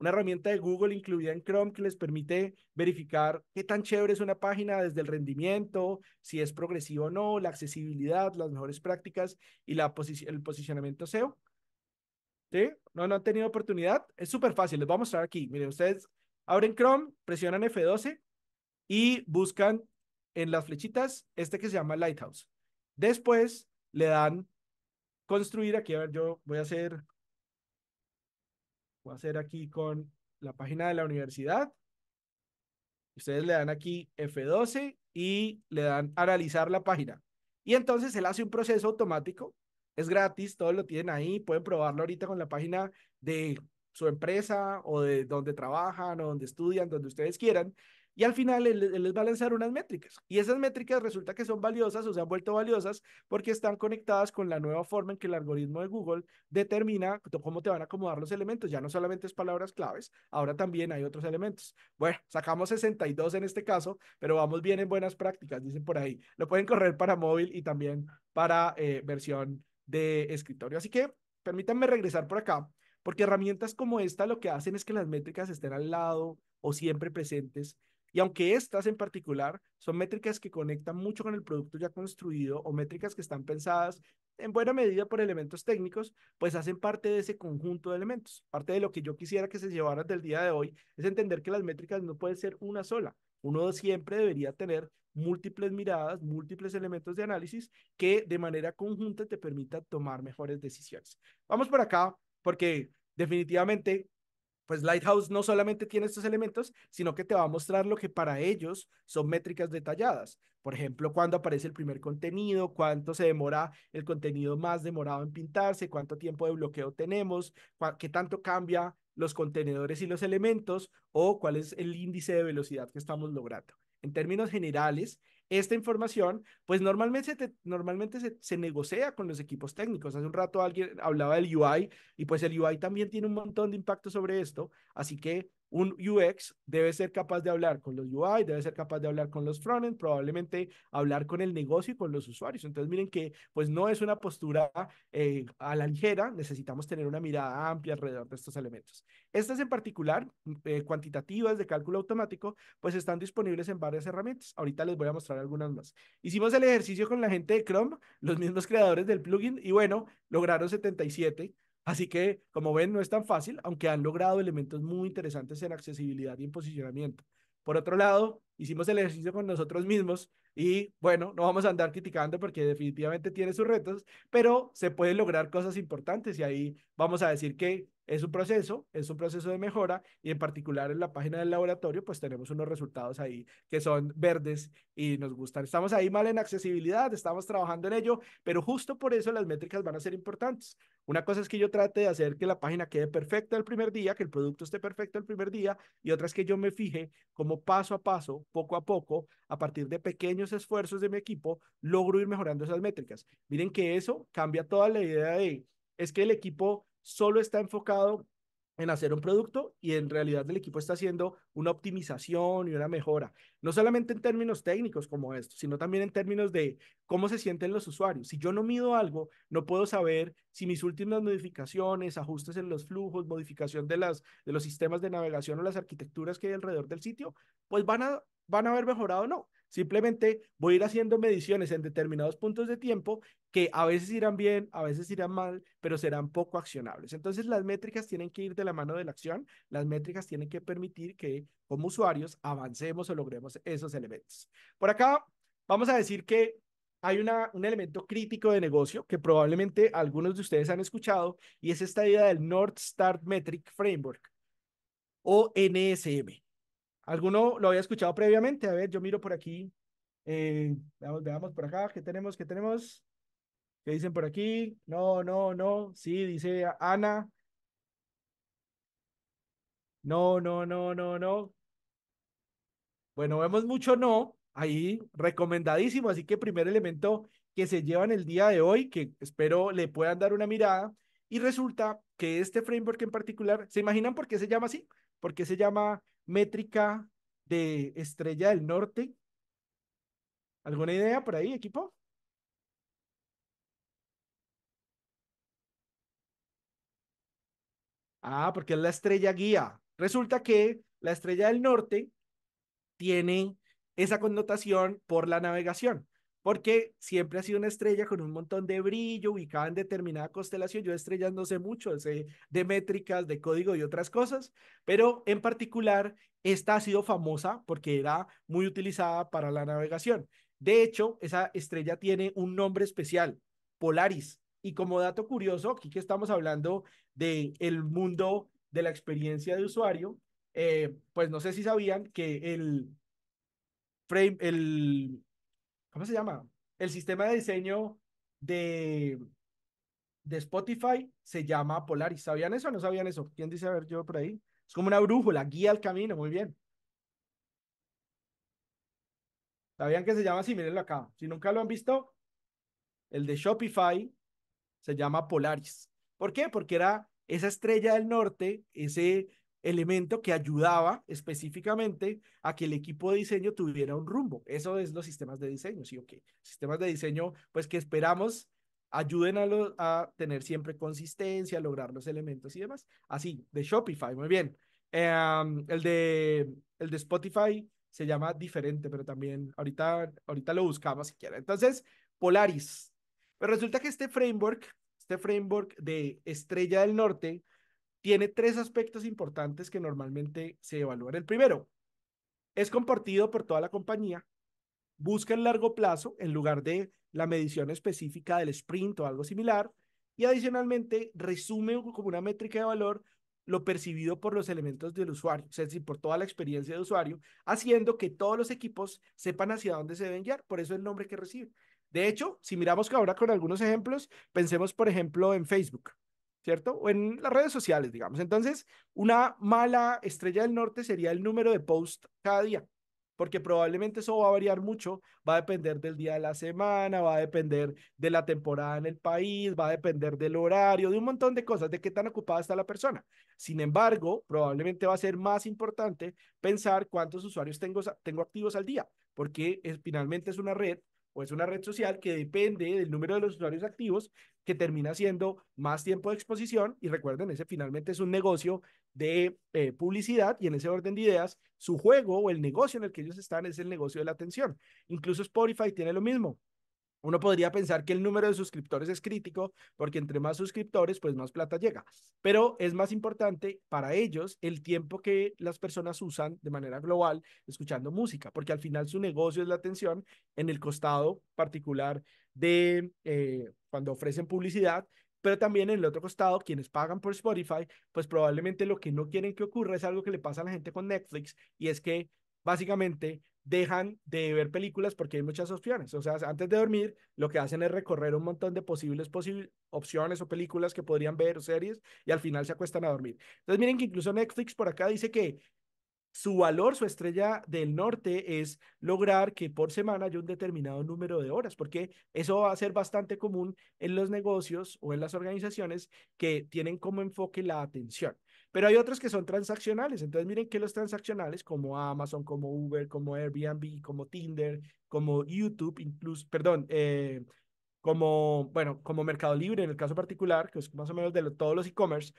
Una herramienta de Google incluida en Chrome que les permite verificar qué tan chévere es una página desde el rendimiento, si es progresivo o no, la accesibilidad, las mejores prácticas y el posicionamiento SEO. No, no han tenido oportunidad. Es súper fácil, les voy a mostrar aquí. Miren, ustedes abren Chrome, presionan F12 y buscan en las flechitas este que se llama Lighthouse. Después le dan construir aquí. A ver, yo voy a hacer, voy a hacer aquí con la página de la universidad. Ustedes le dan aquí F12 y le dan analizar la página. Y entonces él hace un proceso automático es gratis, todo lo tienen ahí, pueden probarlo ahorita con la página de su empresa o de donde trabajan o donde estudian, donde ustedes quieran. Y al final él, les va a lanzar unas métricas. Y esas métricas resulta que son valiosas o se han vuelto valiosas porque están conectadas con la nueva forma en que el algoritmo de Google determina cómo te van a acomodar los elementos. Ya no solamente es palabras claves, ahora también hay otros elementos. Bueno, sacamos 62 en este caso, pero vamos bien en buenas prácticas, dicen por ahí. Lo pueden correr para móvil y también para eh, versión de escritorio. Así que permítanme regresar por acá, porque herramientas como esta lo que hacen es que las métricas estén al lado o siempre presentes. Y aunque estas en particular son métricas que conectan mucho con el producto ya construido o métricas que están pensadas en buena medida por elementos técnicos, pues hacen parte de ese conjunto de elementos. Parte de lo que yo quisiera que se llevaran del día de hoy es entender que las métricas no pueden ser una sola. Uno siempre debería tener múltiples miradas, múltiples elementos de análisis que de manera conjunta te permita tomar mejores decisiones. Vamos por acá porque definitivamente pues Lighthouse no solamente tiene estos elementos, sino que te va a mostrar lo que para ellos son métricas detalladas. Por ejemplo, cuándo aparece el primer contenido, cuánto se demora el contenido más demorado en pintarse, cuánto tiempo de bloqueo tenemos, qué tanto cambia los contenedores y los elementos o cuál es el índice de velocidad que estamos logrando en términos generales, esta información, pues normalmente, se, negocia con los equipos técnicos. Hace un rato alguien hablaba del UI y pues el UI también tiene un montón de impacto sobre esto. Así que un UX debe ser capaz de hablar con los UI, debe ser capaz de hablar con los frontend, probablemente hablar con el negocio y con los usuarios. Entonces, miren que pues no es una postura eh, a la ligera, necesitamos tener una mirada amplia alrededor de estos elementos. Estas en particular, mm, eh, cuantitativas de cálculo automático, pues están disponibles en varias herramientas. Ahorita les voy a mostrar algunas más. Hicimos el ejercicio con la gente de Chrome, los mismos creadores del plugin, y bueno, lograron 77 Así que, como ven, no es tan fácil, aunque han logrado elementos muy interesantes en accesibilidad y en posicionamiento. Por otro lado, hicimos el ejercicio con nosotros mismos y bueno, no vamos a andar criticando porque definitivamente tiene sus retos, pero se pueden lograr cosas importantes y ahí vamos a decir que es un proceso, es un proceso de mejora y en particular en la página del laboratorio pues tenemos unos resultados ahí que son verdes y nos gustan. Estamos ahí mal en accesibilidad, estamos trabajando en ello, pero justo por eso las métricas van a ser importantes. Una cosa es que yo trate de hacer que la página quede perfecta el primer día, que el producto esté perfecto el primer día y otra es que yo me fije como paso a paso, poco a poco, a partir de pequeños esfuerzos de mi equipo, logro ir mejorando esas métricas. Miren que eso cambia toda la idea de, es que el equipo solo está enfocado en hacer un producto y en realidad el equipo está haciendo una optimización y una mejora, no solamente en términos técnicos como esto, sino también en términos de cómo se sienten los usuarios. Si yo no mido algo, no puedo saber si mis últimas modificaciones, ajustes en los flujos, modificación de, las, de los sistemas de navegación o las arquitecturas que hay alrededor del sitio, pues van a, van a haber mejorado o no. Simplemente voy a ir haciendo mediciones en determinados puntos de tiempo que a veces irán bien, a veces irán mal, pero serán poco accionables. Entonces las métricas tienen que ir de la mano de la acción, las métricas tienen que permitir que como usuarios avancemos o logremos esos elementos. Por acá vamos a decir que hay una, un elemento crítico de negocio que probablemente algunos de ustedes han escuchado y es esta idea del North Star Metric Framework o NSM. ¿Alguno lo había escuchado previamente? A ver, yo miro por aquí. Eh, veamos, veamos por acá. ¿Qué tenemos? ¿Qué tenemos? ¿Qué dicen por aquí? No, no, no. Sí, dice Ana. No, no, no, no, no. Bueno, vemos mucho no. Ahí, recomendadísimo. Así que primer elemento que se llevan el día de hoy, que espero le puedan dar una mirada. Y resulta que este framework en particular, ¿se imaginan por qué se llama así? Porque se llama métrica de Estrella del Norte? ¿Alguna idea por ahí, equipo? Ah, porque es la estrella guía. Resulta que la Estrella del Norte tiene esa connotación por la navegación porque siempre ha sido una estrella con un montón de brillo, ubicada en determinada constelación. Yo de estrellas no sé mucho, sé de métricas, de código y otras cosas, pero en particular esta ha sido famosa porque era muy utilizada para la navegación. De hecho, esa estrella tiene un nombre especial, Polaris. Y como dato curioso, aquí que estamos hablando de el mundo de la experiencia de usuario, eh, pues no sé si sabían que el frame, el ¿cómo se llama? El sistema de diseño de, de Spotify se llama Polaris. ¿Sabían eso o no sabían eso? ¿Quién dice a ver yo por ahí? Es como una brújula, guía al camino, muy bien. ¿Sabían que se llama así? Mírenlo acá. Si nunca lo han visto, el de Shopify se llama Polaris. ¿Por qué? Porque era esa estrella del norte, ese elemento que ayudaba específicamente a que el equipo de diseño tuviera un rumbo. Eso es los sistemas de diseño, ¿sí o qué? Sistemas de diseño, pues que esperamos ayuden a, tener siempre consistencia, lograr los elementos y demás. Así, de Shopify, muy bien. Em, el, de, el de Spotify se llama diferente, pero también ahorita, ahorita lo buscamos si Entonces, Polaris. Pero pues resulta que este framework, este framework de Estrella del Norte, tiene tres aspectos importantes que normalmente se evalúan. El primero, es compartido por toda la compañía, busca el largo plazo en lugar de la medición específica del sprint o algo similar, y adicionalmente resume como una métrica de valor lo percibido por los elementos del usuario, es decir, por toda la experiencia de usuario, haciendo que todos los equipos sepan hacia dónde se deben guiar, por eso el nombre que recibe. De hecho, si miramos ahora con algunos ejemplos, pensemos por ejemplo en Facebook. ¿cierto? O en las redes sociales, digamos. Entonces, una mala estrella del norte sería el número de posts cada día, porque probablemente eso va a variar mucho, va a depender del día de la semana, va a depender de la temporada en el país, va a depender del horario, de un montón de cosas, de qué tan ocupada está la persona. Sin embargo, probablemente va a ser más importante pensar cuántos usuarios tengo, tengo activos al día, porque es, finalmente es una red o es una red social que depende del número de los usuarios activos que termina siendo más tiempo de exposición y recuerden, ese finalmente es un negocio de eh, publicidad y en ese orden de ideas, su juego o el negocio en el que ellos están es el negocio de la atención. Incluso Spotify tiene lo mismo. Uno podría pensar que el número de suscriptores es crítico porque entre más suscriptores, pues más plata llega. Pero es más importante para ellos el tiempo que las personas usan de manera global escuchando música, porque al final su negocio es la atención en el costado particular de eh, cuando ofrecen publicidad, pero también en el otro costado, quienes pagan por Spotify, pues probablemente lo que no quieren que ocurra es algo que le pasa a la gente con Netflix y es que básicamente dejan de ver películas porque hay muchas opciones. O sea, antes de dormir, lo que hacen es recorrer un montón de posibles opciones o películas que podrían ver o series y al final se acuestan a dormir. Entonces, miren que incluso Netflix por acá dice que su valor, su estrella del norte es lograr que por semana haya un determinado número de horas, porque eso va a ser bastante común en los negocios o en las organizaciones que tienen como enfoque la atención. Pero hay otros que son transaccionales. Entonces, miren que los transaccionales, como Amazon, como Uber, como Airbnb, como Tinder, como YouTube, incluso, perdón, eh, como, bueno, como Mercado Libre en el caso particular, que es más o menos de todos los e-commerce,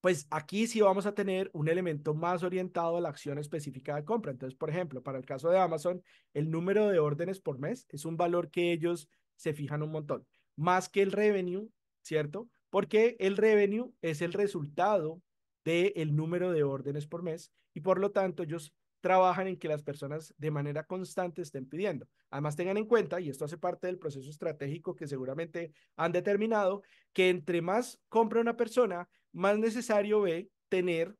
pues aquí sí vamos a tener un elemento más orientado a la acción específica de compra. Entonces, por ejemplo, para el caso de Amazon, el número de órdenes por mes es un valor que ellos se fijan un montón, más que el revenue, ¿cierto? porque el revenue es el resultado del número de órdenes por mes y por lo tanto ellos trabajan en que las personas de manera constante estén pidiendo. Además tengan en cuenta, y esto hace parte del proceso estratégico que seguramente han determinado, que entre más compra una persona, más necesario ve tener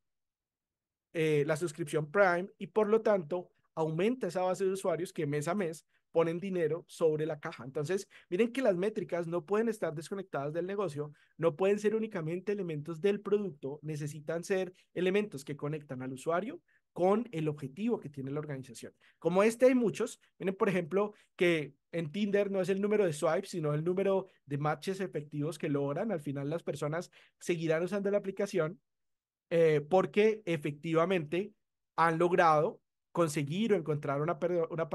eh, la suscripción Prime y por lo tanto aumenta esa base de usuarios que mes a mes ponen dinero sobre la caja. Entonces, miren que las métricas no pueden estar desconectadas del negocio, no pueden ser únicamente elementos del producto, necesitan ser elementos que conectan al usuario con el objetivo que tiene la organización. Como este hay muchos, miren por ejemplo que en Tinder no es el número de swipes, sino el número de matches efectivos que logran. Al final las personas seguirán usando la aplicación eh, porque efectivamente han logrado conseguir o encontrar una, una,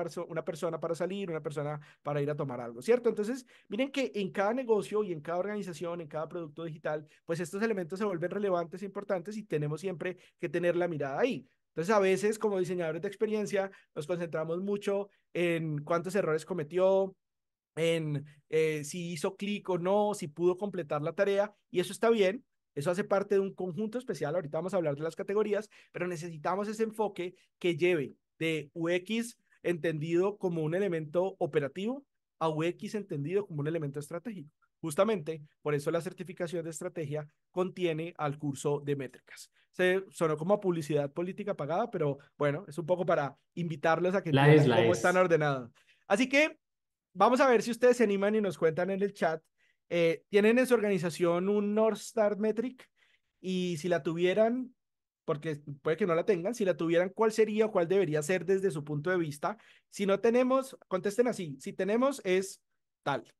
persona para salir, una persona para ir a tomar algo, ¿cierto? Entonces, miren que en cada negocio y en cada organización, en cada producto digital, pues estos elementos se vuelven relevantes e importantes y tenemos siempre que tener la mirada ahí. Entonces, a veces como diseñadores de experiencia nos concentramos mucho en cuántos errores cometió, en eh, si hizo clic o no, si pudo completar la tarea, y eso está bien, eso hace parte de un conjunto especial, ahorita vamos a hablar de las categorías, pero necesitamos ese enfoque que lleve de UX entendido como un elemento operativo a UX entendido como un elemento estratégico. Justamente por eso la certificación de estrategia contiene al curso de métricas. Se sonó como publicidad política pagada, pero bueno, es un poco para invitarlos a que la vean cómo están ordenados. Así que vamos a ver si ustedes se animan y nos cuentan en el chat eh, tienen en su organización un North Star Metric y si la tuvieran, porque puede que no la tengan, si la tuvieran, ¿cuál sería o cuál debería ser desde su punto de vista? Si no tenemos, contesten así, si tenemos es tal,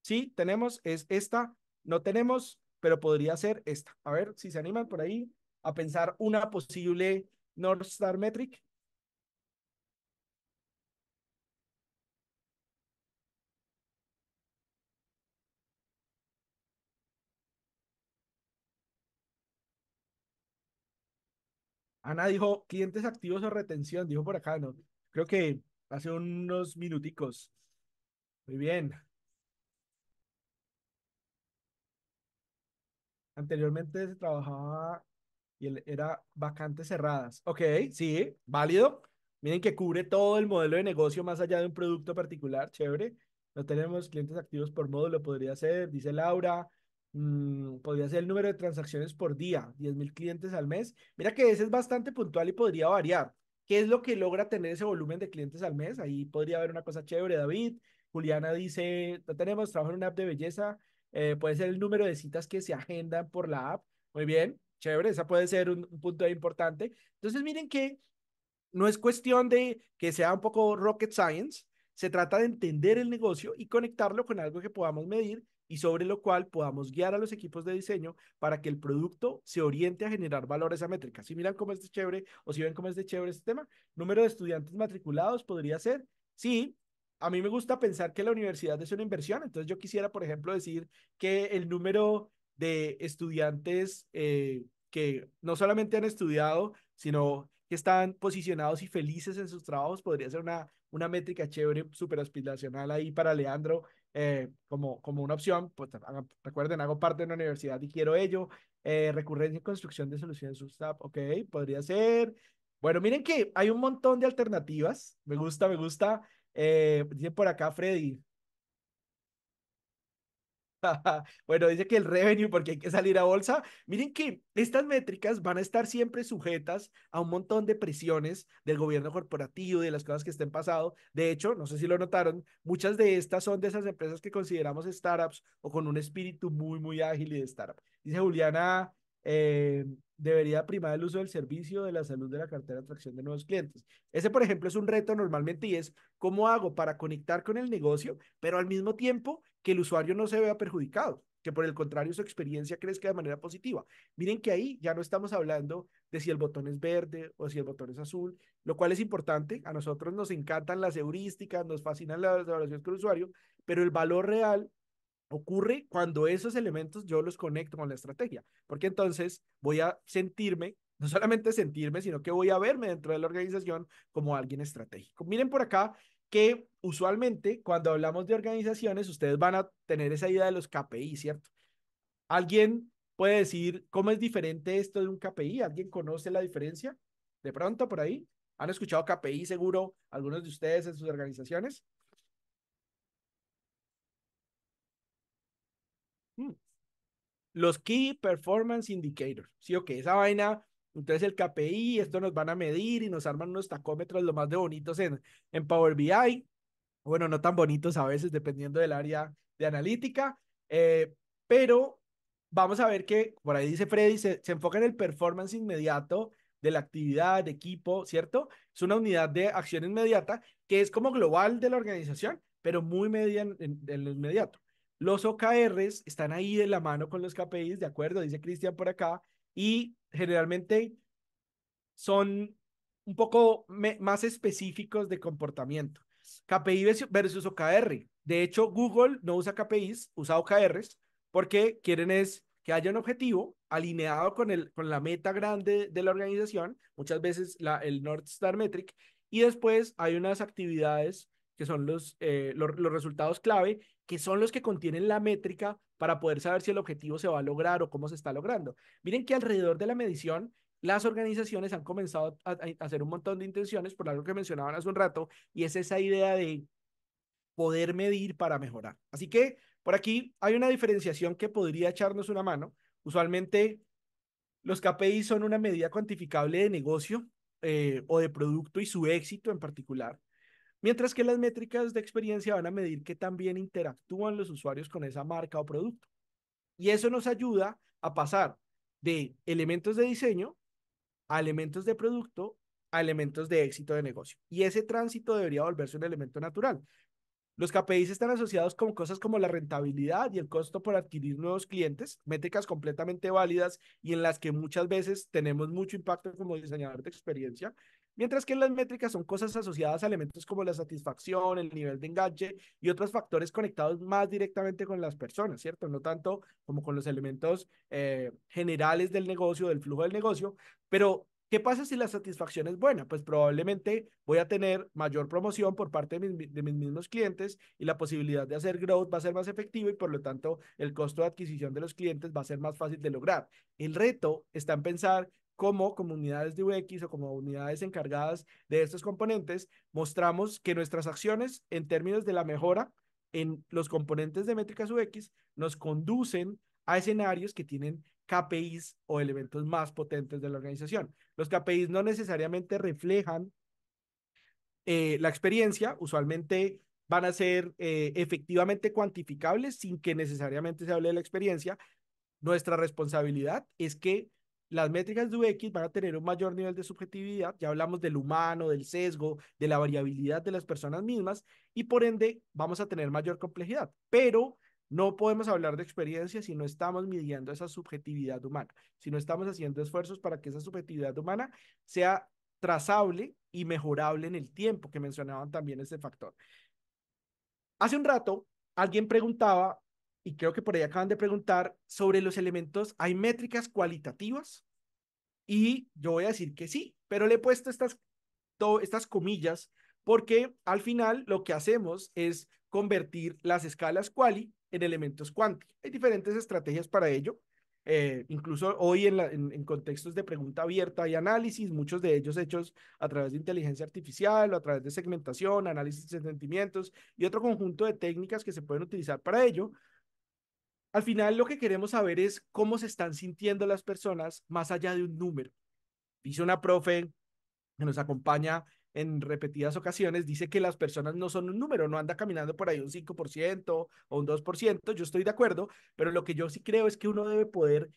si tenemos es esta, no tenemos, pero podría ser esta. A ver si se animan por ahí a pensar una posible North Star Metric. Ana dijo, clientes activos o retención, dijo por acá, ¿no? Creo que hace unos minuticos. Muy bien. Anteriormente se trabajaba y era vacantes cerradas. Ok, sí, válido. Miren que cubre todo el modelo de negocio más allá de un producto particular, chévere. No tenemos clientes activos por módulo, podría ser, dice Laura. Mm, podría ser el número de transacciones por día, 10.000 clientes al mes. Mira que ese es bastante puntual y podría variar. ¿Qué es lo que logra tener ese volumen de clientes al mes? Ahí podría haber una cosa chévere, David. Juliana dice, no tenemos, trabajo en una app de belleza. Eh, puede ser el número de citas que se agendan por la app. Muy bien, chévere, esa puede ser un punto importante. Entonces, miren que no es cuestión de que sea un poco rocket science, se trata de entender el negocio y conectarlo con algo que podamos medir y sobre lo cual podamos guiar a los equipos de diseño para que el producto se oriente a generar valor a esa métrica. Si miran cómo es de chévere o si ven cómo es de chévere este tema, número de estudiantes matriculados podría ser, sí, a mí me gusta pensar que la universidad es una inversión, entonces yo quisiera, por ejemplo, decir que el número de estudiantes eh, que no solamente han estudiado, sino que están posicionados y felices en sus trabajos, podría ser una, una métrica chévere, súper aspiracional ahí para Leandro eh, como, como una opción, pues recuerden, hago parte de una universidad y quiero ello. Eh, recurrencia y construcción de soluciones ok, podría ser. Bueno, miren que hay un montón de alternativas. Me gusta, me gusta. Eh, dice por acá Freddy, bueno, dice que el revenue porque hay que salir a bolsa. Miren que estas métricas van a estar siempre sujetas a un montón de presiones del gobierno corporativo, de las cosas que estén pasando. De hecho, no sé si lo notaron, muchas de estas son de esas empresas que consideramos startups o con un espíritu muy, muy ágil y de startup. Dice Juliana, eh, debería primar el uso del servicio de la salud de la cartera atracción de nuevos clientes. Ese, por ejemplo, es un reto normalmente y es cómo hago para conectar con el negocio, pero al mismo tiempo que el usuario no se vea perjudicado, que por el contrario su experiencia crezca de manera positiva. Miren que ahí ya no estamos hablando de si el botón es verde o si el botón es azul, lo cual es importante. A nosotros nos encantan las heurísticas, nos fascinan las evaluaciones con el usuario, pero el valor real ocurre cuando esos elementos yo los conecto con la estrategia, porque entonces voy a sentirme no solamente sentirme, sino que voy a verme dentro de la organización como alguien estratégico. Miren por acá que usualmente cuando hablamos de organizaciones, ustedes van a tener esa idea de los KPI, ¿cierto? ¿Alguien puede decir cómo es diferente esto de un KPI? ¿Alguien conoce la diferencia? De pronto, por ahí. ¿Han escuchado KPI seguro algunos de ustedes en sus organizaciones? Hmm. Los Key Performance Indicators, ¿sí ok, Esa vaina entonces el KPI, esto nos van a medir y nos arman unos tacómetros lo más de bonitos en, en Power BI. Bueno, no tan bonitos a veces, dependiendo del área de analítica. Eh, pero vamos a ver que, por ahí dice Freddy, se, se enfoca en el performance inmediato de la actividad, de equipo, ¿cierto? Es una unidad de acción inmediata que es como global de la organización, pero muy media en, lo inmediato. Los OKRs están ahí de la mano con los KPIs, ¿de acuerdo? Dice Cristian por acá y generalmente son un poco más específicos de comportamiento. KPI versus OKR. De hecho, Google no usa KPIs, usa OKRs, porque quieren es que haya un objetivo alineado con, el, con la meta grande de la organización, muchas veces la, el North Star Metric, y después hay unas actividades que son los, eh, los resultados clave, que son los que contienen la métrica para poder saber si el objetivo se va a lograr o cómo se está logrando. Miren que alrededor de la medición, las organizaciones han comenzado a, hacer un montón de intenciones por algo que mencionaban hace un rato, y es esa idea de poder medir para mejorar. Así que por aquí hay una diferenciación que podría echarnos una mano. Usualmente los KPI son una medida cuantificable de negocio eh, o de producto y su éxito en particular mientras que las métricas de experiencia van a medir que también interactúan los usuarios con esa marca o producto. Y eso nos ayuda a pasar de elementos de diseño a elementos de producto a elementos de éxito de negocio. Y ese tránsito debería volverse un elemento natural. Los KPIs están asociados con cosas como la rentabilidad y el costo por adquirir nuevos clientes, métricas completamente válidas y en las que muchas veces tenemos mucho impacto como diseñador de experiencia mientras que las métricas son cosas asociadas a elementos como la satisfacción, el nivel de enganche y otros factores conectados más directamente con las personas, ¿cierto? No tanto como con los elementos eh, generales del negocio, del flujo del negocio, pero ¿Qué pasa si la satisfacción es buena? Pues probablemente voy a tener mayor promoción por parte de mis, de mis, mismos clientes y la posibilidad de hacer growth va a ser más efectiva y por lo tanto el costo de adquisición de los clientes va a ser más fácil de lograr. El reto está en pensar como comunidades de UX o como unidades encargadas de estos componentes, mostramos que nuestras acciones en términos de la mejora en los componentes de métricas UX nos conducen a escenarios que tienen KPIs o elementos más potentes de la organización. Los KPIs no necesariamente reflejan eh, la experiencia, usualmente van a ser eh, efectivamente cuantificables sin que necesariamente se hable de la experiencia. Nuestra responsabilidad es que las métricas de UX van a tener un mayor nivel de subjetividad, ya hablamos del humano, del sesgo, de la variabilidad de las personas mismas y por ende vamos a tener mayor complejidad, pero no podemos hablar de experiencia si no estamos midiendo esa subjetividad humana, si no estamos haciendo esfuerzos para que esa subjetividad humana sea trazable y mejorable en el tiempo, que mencionaban también ese factor. Hace un rato, alguien preguntaba y creo que por ahí acaban de preguntar sobre los elementos, ¿hay métricas cualitativas? Y yo voy a decir que sí, pero le he puesto estas, estas comillas porque al final lo que hacemos es convertir las escalas quali en elementos cuanti. Hay diferentes estrategias para ello. Eh, incluso hoy en, en, contextos de pregunta abierta y análisis, muchos de ellos hechos a través de inteligencia artificial o a través de segmentación, análisis de sentimientos y otro conjunto de técnicas que se pueden utilizar para ello, al final lo que queremos saber es cómo se están sintiendo las personas más allá de un número. Dice una profe que nos acompaña en repetidas ocasiones, dice que las personas no son un número, no anda caminando por ahí un 5% o un 2%, yo estoy de acuerdo, pero lo que yo sí creo es que uno debe poder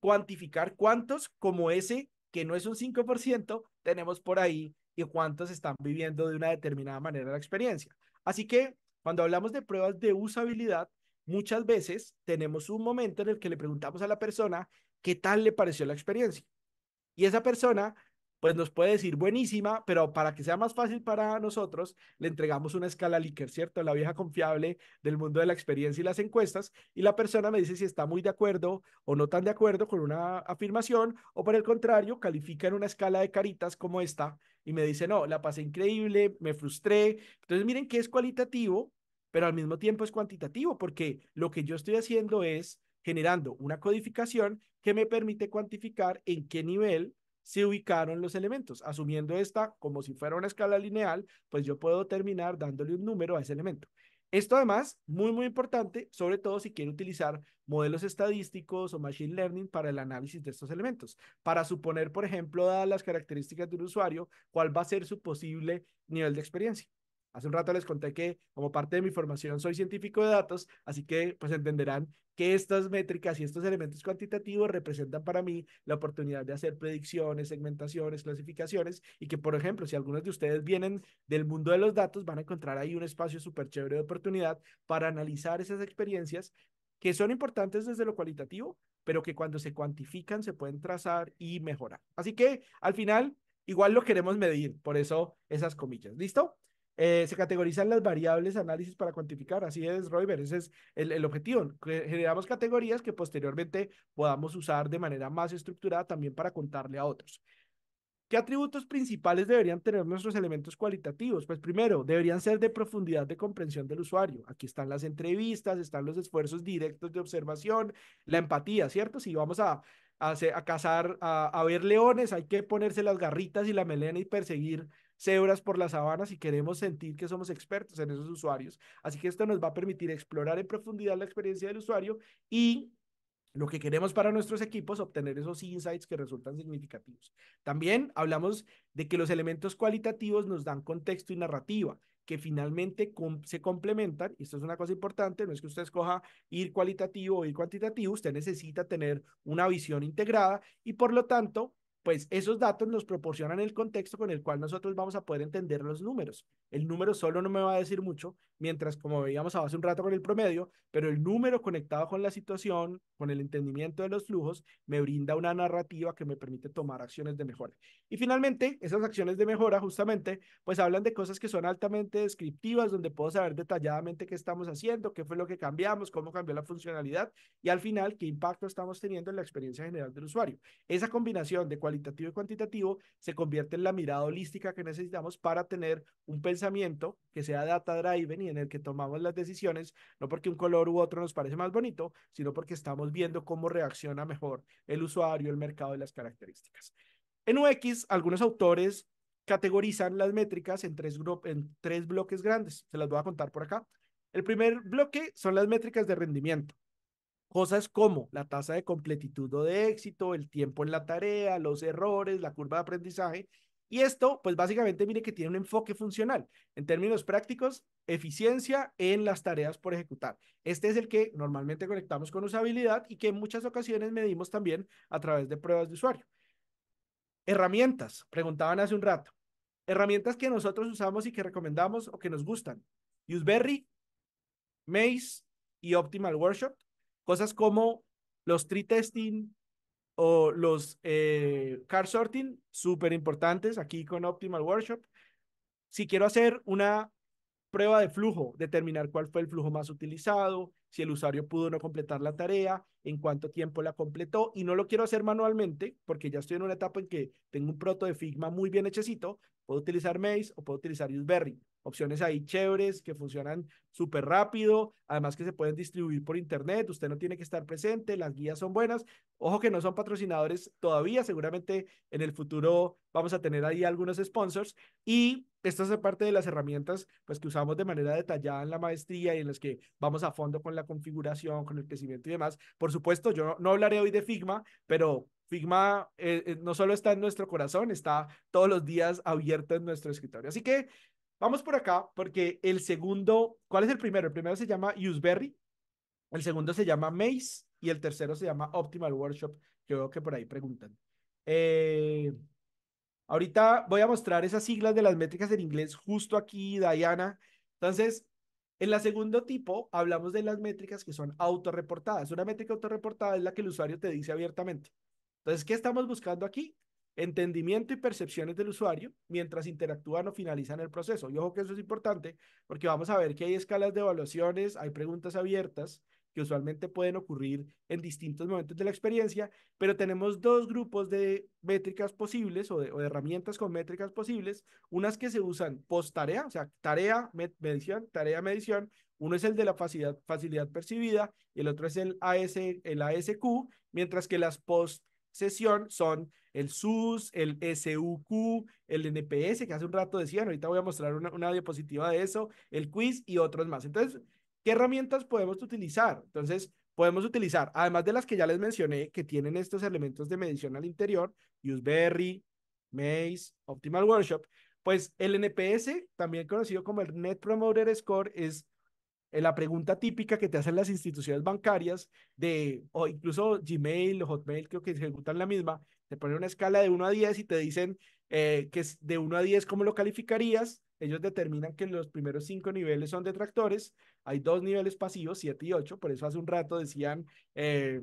cuantificar cuántos como ese, que no es un 5%, tenemos por ahí y cuántos están viviendo de una determinada manera la experiencia. Así que cuando hablamos de pruebas de usabilidad, muchas veces tenemos un momento en el que le preguntamos a la persona qué tal le pareció la experiencia. Y esa persona pues nos puede decir buenísima, pero para que sea más fácil para nosotros, le entregamos una escala Likert, ¿cierto? La vieja confiable del mundo de la experiencia y las encuestas, y la persona me dice si está muy de acuerdo o no tan de acuerdo con una afirmación, o por el contrario, califica en una escala de caritas como esta, y me dice, no, la pasé increíble, me frustré. Entonces, miren que es cualitativo, pero al mismo tiempo es cuantitativo porque lo que yo estoy haciendo es generando una codificación que me permite cuantificar en qué nivel se ubicaron los elementos. Asumiendo esta como si fuera una escala lineal, pues yo puedo terminar dándole un número a ese elemento. Esto además, muy, muy importante, sobre todo si quiero utilizar modelos estadísticos o machine learning para el análisis de estos elementos, para suponer, por ejemplo, dadas las características de un usuario, cuál va a ser su posible nivel de experiencia. Hace un rato les conté que como parte de mi formación soy científico de datos, así que pues entenderán que estas métricas y estos elementos cuantitativos representan para mí la oportunidad de hacer predicciones, segmentaciones, clasificaciones y que por ejemplo si algunos de ustedes vienen del mundo de los datos van a encontrar ahí un espacio súper chévere de oportunidad para analizar esas experiencias que son importantes desde lo cualitativo, pero que cuando se cuantifican se pueden trazar y mejorar. Así que al final igual lo queremos medir, por eso esas comillas. ¿Listo? Eh, se categorizan las variables análisis para cuantificar. Así es, Royber, ese es el, objetivo. Generamos categorías que posteriormente podamos usar de manera más estructurada también para contarle a otros. ¿Qué atributos principales deberían tener nuestros elementos cualitativos? Pues primero, deberían ser de profundidad de comprensión del usuario. Aquí están las entrevistas, están los esfuerzos directos de observación, la empatía, ¿cierto? Si vamos a a, cazar, a, ver leones, hay que ponerse las garritas y la melena y perseguir cebras por las sabanas y queremos sentir que somos expertos en esos usuarios. Así que esto nos va a permitir explorar en profundidad la experiencia del usuario y lo que queremos para nuestros equipos, obtener esos insights que resultan significativos. También hablamos de que los elementos cualitativos nos dan contexto y narrativa que finalmente se complementan, y esto es una cosa importante, no es que usted escoja ir cualitativo o ir cuantitativo, usted necesita tener una visión integrada y por lo tanto pues esos datos nos proporcionan el contexto con el cual nosotros vamos a poder entender los números. El número solo no me va a decir mucho, mientras como veíamos hace un rato con el promedio, pero el número conectado con la situación, con el entendimiento de los flujos, me brinda una narrativa que me permite tomar acciones de mejora. Y finalmente, esas acciones de mejora justamente, pues hablan de cosas que son altamente descriptivas, donde puedo saber detalladamente qué estamos haciendo, qué fue lo que cambiamos, cómo cambió la funcionalidad y al final qué impacto estamos teniendo en la experiencia general del usuario. Esa combinación de cuál y cuantitativo, se convierte en la mirada holística que necesitamos para tener un pensamiento que sea data driven y en el que tomamos las decisiones, no porque un color u otro nos parece más bonito, sino porque estamos viendo cómo reacciona mejor el usuario, el mercado y las características. En UX, algunos autores categorizan las métricas en tres, en tres bloques grandes. Se las voy a contar por acá. El primer bloque son las métricas de rendimiento. Cosas como la tasa de completitud o de éxito, el tiempo en la tarea, los errores, la curva de aprendizaje. Y esto, pues básicamente, mire que tiene un enfoque funcional. En términos prácticos, eficiencia en las tareas por ejecutar. Este es el que normalmente conectamos con usabilidad y que en muchas ocasiones medimos también a través de pruebas de usuario. Herramientas, preguntaban hace un rato. Herramientas que nosotros usamos y que recomendamos o que nos gustan. Useberry, Maze y Optimal Workshop Cosas como los tree testing o los eh, car sorting, súper importantes aquí con Optimal Workshop. Si quiero hacer una prueba de flujo, determinar cuál fue el flujo más utilizado, si el usuario pudo no completar la tarea, en cuánto tiempo la completó, y no lo quiero hacer manualmente, porque ya estoy en una etapa en que tengo un proto de Figma muy bien hechecito, puedo utilizar Maze o puedo utilizar Useberry opciones ahí chéveres que funcionan súper rápido, además que se pueden distribuir por internet, usted no tiene que estar presente, las guías son buenas, ojo que no son patrocinadores todavía, seguramente en el futuro vamos a tener ahí algunos sponsors y esta es parte de las herramientas pues que usamos de manera detallada en la maestría y en las que vamos a fondo con la configuración, con el crecimiento y demás. Por supuesto, yo no hablaré hoy de Figma, pero Figma eh, eh, no solo está en nuestro corazón, está todos los días abierto en nuestro escritorio. Así que Vamos por acá porque el segundo, ¿cuál es el primero? El primero se llama Useberry, el segundo se llama Mace y el tercero se llama Optimal Workshop, Yo veo que por ahí preguntan. Eh, ahorita voy a mostrar esas siglas de las métricas en inglés justo aquí, Diana. Entonces, en la segundo tipo hablamos de las métricas que son autorreportadas. Una métrica autorreportada es la que el usuario te dice abiertamente. Entonces, ¿qué estamos buscando aquí? entendimiento y percepciones del usuario mientras interactúan o finalizan el proceso. Y ojo que eso es importante porque vamos a ver que hay escalas de evaluaciones, hay preguntas abiertas que usualmente pueden ocurrir en distintos momentos de la experiencia, pero tenemos dos grupos de métricas posibles o de, herramientas con métricas posibles, unas que se usan post tarea, o sea, tarea, medición, tarea, medición, uno es el de la facilidad, facilidad percibida y el otro es el, AS, el ASQ, mientras que las post sesión son el SUS, el SUQ, el NPS, que hace un rato decían, ahorita voy a mostrar una, una diapositiva de eso, el quiz y otros más. Entonces, ¿qué herramientas podemos utilizar? Entonces, podemos utilizar, además de las que ya les mencioné, que tienen estos elementos de medición al interior, Useberry, Maze, Optimal Workshop, pues el NPS, también conocido como el Net Promoter Score, es eh, la pregunta típica que te hacen las instituciones bancarias de, o incluso Gmail o Hotmail, creo que ejecutan la misma, te ponen una escala de 1 a 10 y te dicen eh, que es de 1 a 10 cómo lo calificarías. Ellos determinan que los primeros 5 niveles son detractores. Hay dos niveles pasivos, 7 y 8. Por eso hace un rato decían eh,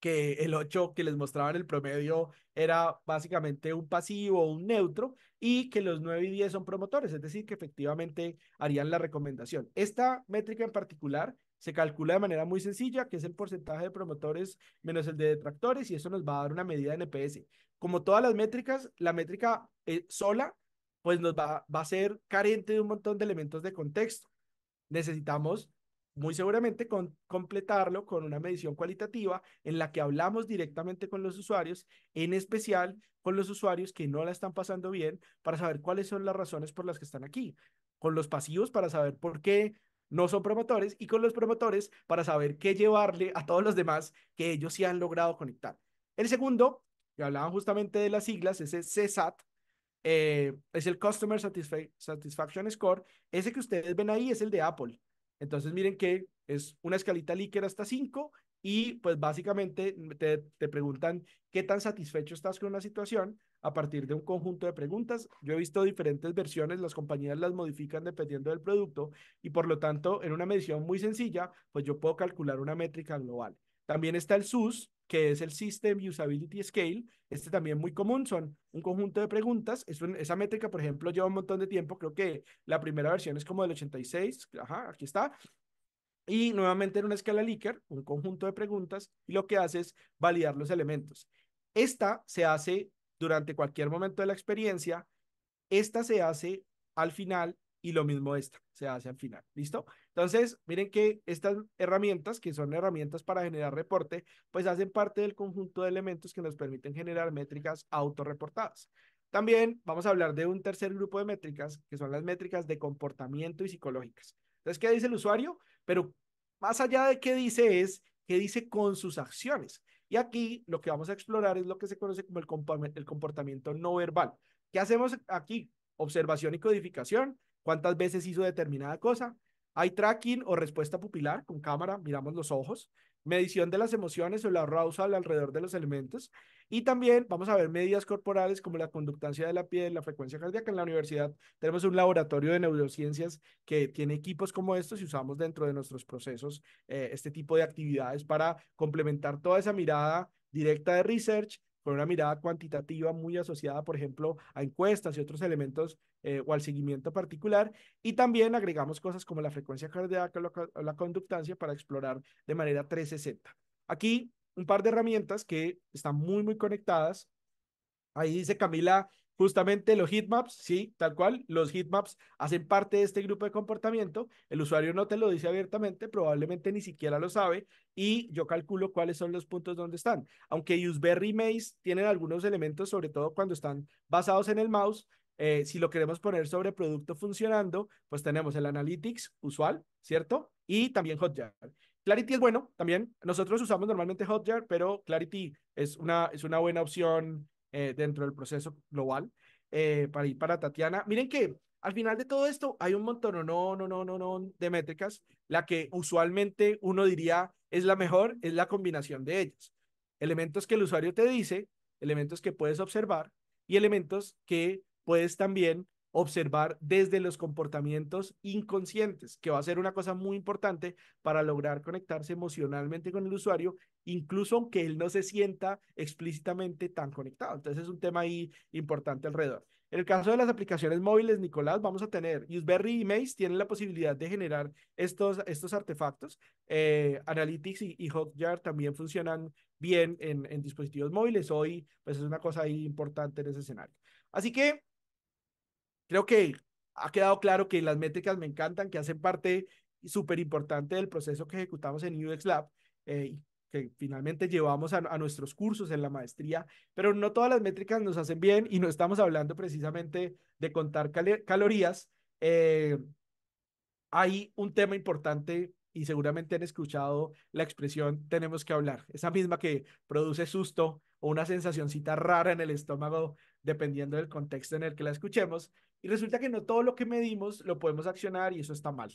que el 8 que les mostraban el promedio era básicamente un pasivo o un neutro y que los 9 y 10 son promotores. Es decir, que efectivamente harían la recomendación. Esta métrica en particular se calcula de manera muy sencilla, que es el porcentaje de promotores menos el de detractores, y eso nos va a dar una medida en NPS. Como todas las métricas, la métrica eh, sola, pues nos va, va a ser carente de un montón de elementos de contexto. Necesitamos muy seguramente completarlo con una medición cualitativa en la que hablamos directamente con los usuarios, en especial con los usuarios que no la están pasando bien, para saber cuáles son las razones por las que están aquí, con los pasivos para saber por qué no son promotores y con los promotores para saber qué llevarle a todos los demás que ellos sí han logrado conectar. El segundo, que hablaban justamente de las siglas, ese CSAT, eh, es el Customer Satisfaction Score. Ese que ustedes ven ahí es el de Apple. Entonces miren que es una escalita líquida hasta 5 y pues básicamente te, preguntan qué tan satisfecho estás con una situación a partir de un conjunto de preguntas. Yo he visto diferentes versiones, las compañías las modifican dependiendo del producto y por lo tanto en una medición muy sencilla, pues yo puedo calcular una métrica global. También está el SUS, que es el System Usability Scale. Este también muy común, son un conjunto de preguntas. Es esa métrica, por ejemplo, lleva un montón de tiempo. Creo que la primera versión es como del 86. Ajá, aquí está. Y nuevamente en una escala Likert, un conjunto de preguntas, y lo que hace es validar los elementos. Esta se hace durante cualquier momento de la experiencia, esta se hace al final y lo mismo esta se hace al final. ¿Listo? Entonces, miren que estas herramientas, que son herramientas para generar reporte, pues hacen parte del conjunto de elementos que nos permiten generar métricas autorreportadas. También vamos a hablar de un tercer grupo de métricas, que son las métricas de comportamiento y psicológicas. Entonces, ¿qué dice el usuario? Pero más allá de qué dice es, qué dice con sus acciones. Y aquí lo que vamos a explorar es lo que se conoce como el comportamiento no verbal. ¿Qué hacemos aquí? Observación y codificación. ¿Cuántas veces hizo determinada cosa? Hay tracking o respuesta pupilar con cámara, miramos los ojos medición de las emociones o la arousal alrededor de los elementos. Y también vamos a ver medidas corporales como la conductancia de la piel, la frecuencia cardíaca. En la universidad tenemos un laboratorio de neurociencias que tiene equipos como estos y usamos dentro de nuestros procesos eh, este tipo de actividades para complementar toda esa mirada directa de research con una mirada cuantitativa muy asociada, por ejemplo, a encuestas y otros elementos eh, o al seguimiento particular. Y también agregamos cosas como la frecuencia cardíaca o la conductancia para explorar de manera 360. Aquí un par de herramientas que están muy, muy conectadas. Ahí dice Camila Justamente los heatmaps, sí, tal cual, los heatmaps hacen parte de este grupo de comportamiento. El usuario no te lo dice abiertamente, probablemente ni siquiera lo sabe, y yo calculo cuáles son los puntos donde están. Aunque Useberry y Maze tienen algunos elementos, sobre todo cuando están basados en el mouse, eh, si lo queremos poner sobre producto funcionando, pues tenemos el Analytics usual, ¿cierto? Y también Hotjar. Clarity es bueno también. Nosotros usamos normalmente Hotjar, pero Clarity es una, es una buena opción eh, dentro del proceso global. Eh, para ir para Tatiana. Miren que al final de todo esto hay un montón, no, no, no, no, no, de métricas. La que usualmente uno diría es la mejor es la combinación de ellas. Elementos que el usuario te dice, elementos que puedes observar y elementos que puedes también observar desde los comportamientos inconscientes, que va a ser una cosa muy importante para lograr conectarse emocionalmente con el usuario, incluso aunque él no se sienta explícitamente tan conectado. Entonces es un tema ahí importante alrededor. En el caso de las aplicaciones móviles, Nicolás, vamos a tener, Useberry y Maze tienen la posibilidad de generar estos, estos artefactos. Eh, Analytics y, Hotjar también funcionan bien en, en dispositivos móviles. Hoy, pues es una cosa ahí importante en ese escenario. Así que Creo que ha quedado claro que las métricas me encantan, que hacen parte súper importante del proceso que ejecutamos en UX Lab. Eh, que finalmente llevamos a, nuestros cursos en la maestría, pero no todas las métricas nos hacen bien y no estamos hablando precisamente de contar calorías. Eh, hay un tema importante y seguramente han escuchado la expresión tenemos que hablar, esa misma que produce susto o una sensacioncita rara en el estómago dependiendo del contexto en el que la escuchemos, y resulta que no todo lo que medimos lo podemos accionar y eso está mal.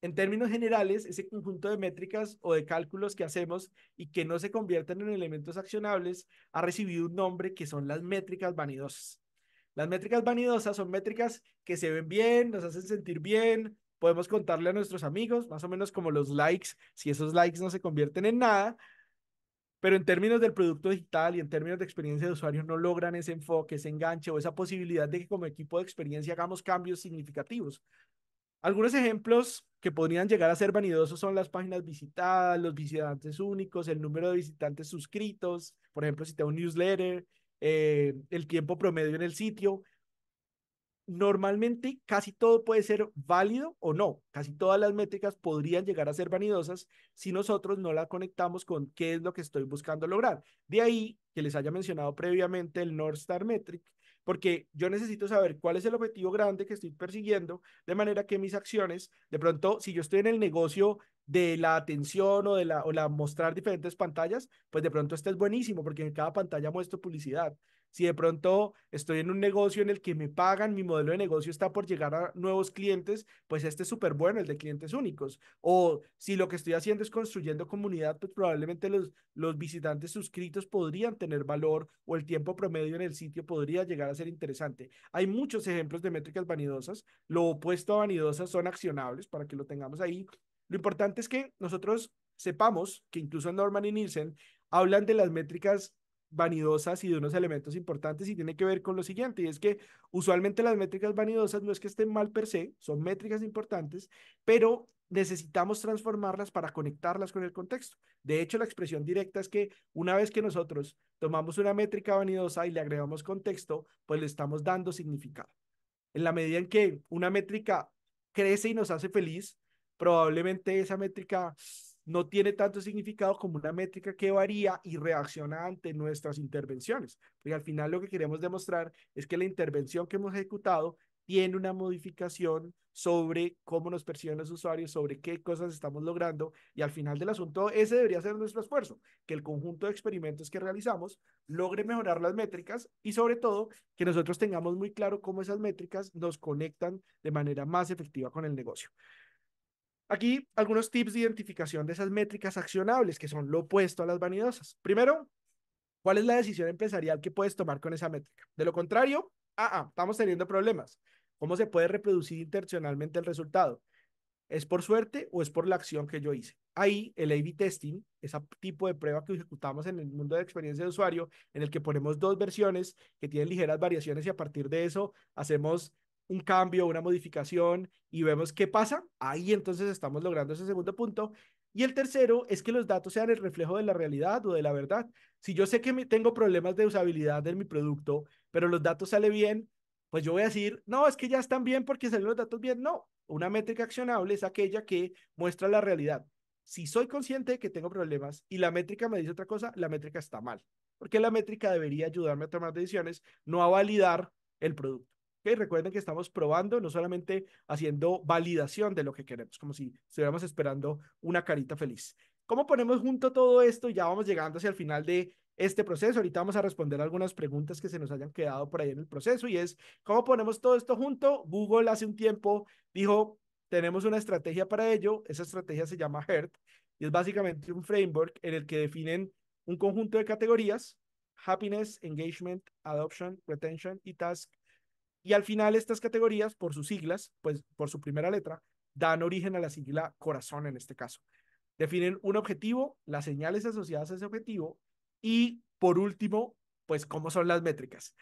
En términos generales, ese conjunto de métricas o de cálculos que hacemos y que no se convierten en elementos accionables ha recibido un nombre que son las métricas vanidosas. Las métricas vanidosas son métricas que se ven bien, nos hacen sentir bien, podemos contarle a nuestros amigos, más o menos como los likes, si esos likes no se convierten en nada, pero en términos del producto digital y en términos de experiencia de usuario no logran ese enfoque, ese enganche o esa posibilidad de que como equipo de experiencia hagamos cambios significativos. Algunos ejemplos que podrían llegar a ser vanidosos son las páginas visitadas, los visitantes únicos, el número de visitantes suscritos, por ejemplo, si tengo un newsletter, eh, el tiempo promedio en el sitio, normalmente casi todo puede ser válido o no. Casi todas las métricas podrían llegar a ser vanidosas si nosotros no la conectamos con qué es lo que estoy buscando lograr. De ahí que les haya mencionado previamente el North Star Metric, porque yo necesito saber cuál es el objetivo grande que estoy persiguiendo, de manera que mis acciones, de pronto, si yo estoy en el negocio de la atención o de la, o la mostrar diferentes pantallas, pues de pronto este es buenísimo porque en cada pantalla muestro publicidad. Si de pronto estoy en un negocio en el que me pagan, mi modelo de negocio está por llegar a nuevos clientes, pues este es súper bueno, el de clientes únicos. O si lo que estoy haciendo es construyendo comunidad, pues probablemente los, los visitantes suscritos podrían tener valor o el tiempo promedio en el sitio podría llegar a ser interesante. Hay muchos ejemplos de métricas vanidosas. Lo opuesto a vanidosas son accionables, para que lo tengamos ahí. Lo importante es que nosotros sepamos que incluso Norman y Nielsen hablan de las métricas vanidosas y de unos elementos importantes y tiene que ver con lo siguiente, y es que usualmente las métricas vanidosas no es que estén mal per se, son métricas importantes, pero necesitamos transformarlas para conectarlas con el contexto. De hecho, la expresión directa es que una vez que nosotros tomamos una métrica vanidosa y le agregamos contexto, pues le estamos dando significado. En la medida en que una métrica crece y nos hace feliz, probablemente esa métrica no tiene tanto significado como una métrica que varía y reacciona ante nuestras intervenciones. Porque al final lo que queremos demostrar es que la intervención que hemos ejecutado tiene una modificación sobre cómo nos perciben los usuarios, sobre qué cosas estamos logrando y al final del asunto ese debería ser nuestro esfuerzo, que el conjunto de experimentos que realizamos logre mejorar las métricas y sobre todo que nosotros tengamos muy claro cómo esas métricas nos conectan de manera más efectiva con el negocio. Aquí algunos tips de identificación de esas métricas accionables, que son lo opuesto a las vanidosas. Primero, ¿cuál es la decisión empresarial que puedes tomar con esa métrica? De lo contrario, ah, ah, estamos teniendo problemas. ¿Cómo se puede reproducir intencionalmente el resultado? ¿Es por suerte o es por la acción que yo hice? Ahí el A-B testing, ese tipo de prueba que ejecutamos en el mundo de experiencia de usuario, en el que ponemos dos versiones que tienen ligeras variaciones y a partir de eso hacemos un cambio, una modificación y vemos qué pasa, ahí entonces estamos logrando ese segundo punto. Y el tercero es que los datos sean el reflejo de la realidad o de la verdad. Si yo sé que tengo problemas de usabilidad de mi producto, pero los datos salen bien, pues yo voy a decir, no, es que ya están bien porque salen los datos bien. No, una métrica accionable es aquella que muestra la realidad. Si soy consciente de que tengo problemas y la métrica me dice otra cosa, la métrica está mal, porque la métrica debería ayudarme a tomar decisiones, no a validar el producto. Recuerden que estamos probando, no solamente haciendo validación de lo que queremos, como si estuviéramos esperando una carita feliz. ¿Cómo ponemos junto todo esto? Ya vamos llegando hacia el final de este proceso. Ahorita vamos a responder algunas preguntas que se nos hayan quedado por ahí en el proceso y es, ¿cómo ponemos todo esto junto? Google hace un tiempo dijo, tenemos una estrategia para ello. Esa estrategia se llama HERT y es básicamente un framework en el que definen un conjunto de categorías, happiness, engagement, adoption, retention y task y al final estas categorías, por sus siglas, pues por su primera letra, dan origen a la sigla corazón en este caso. Definen un objetivo, las señales asociadas a ese objetivo y por último, pues cómo son las métricas.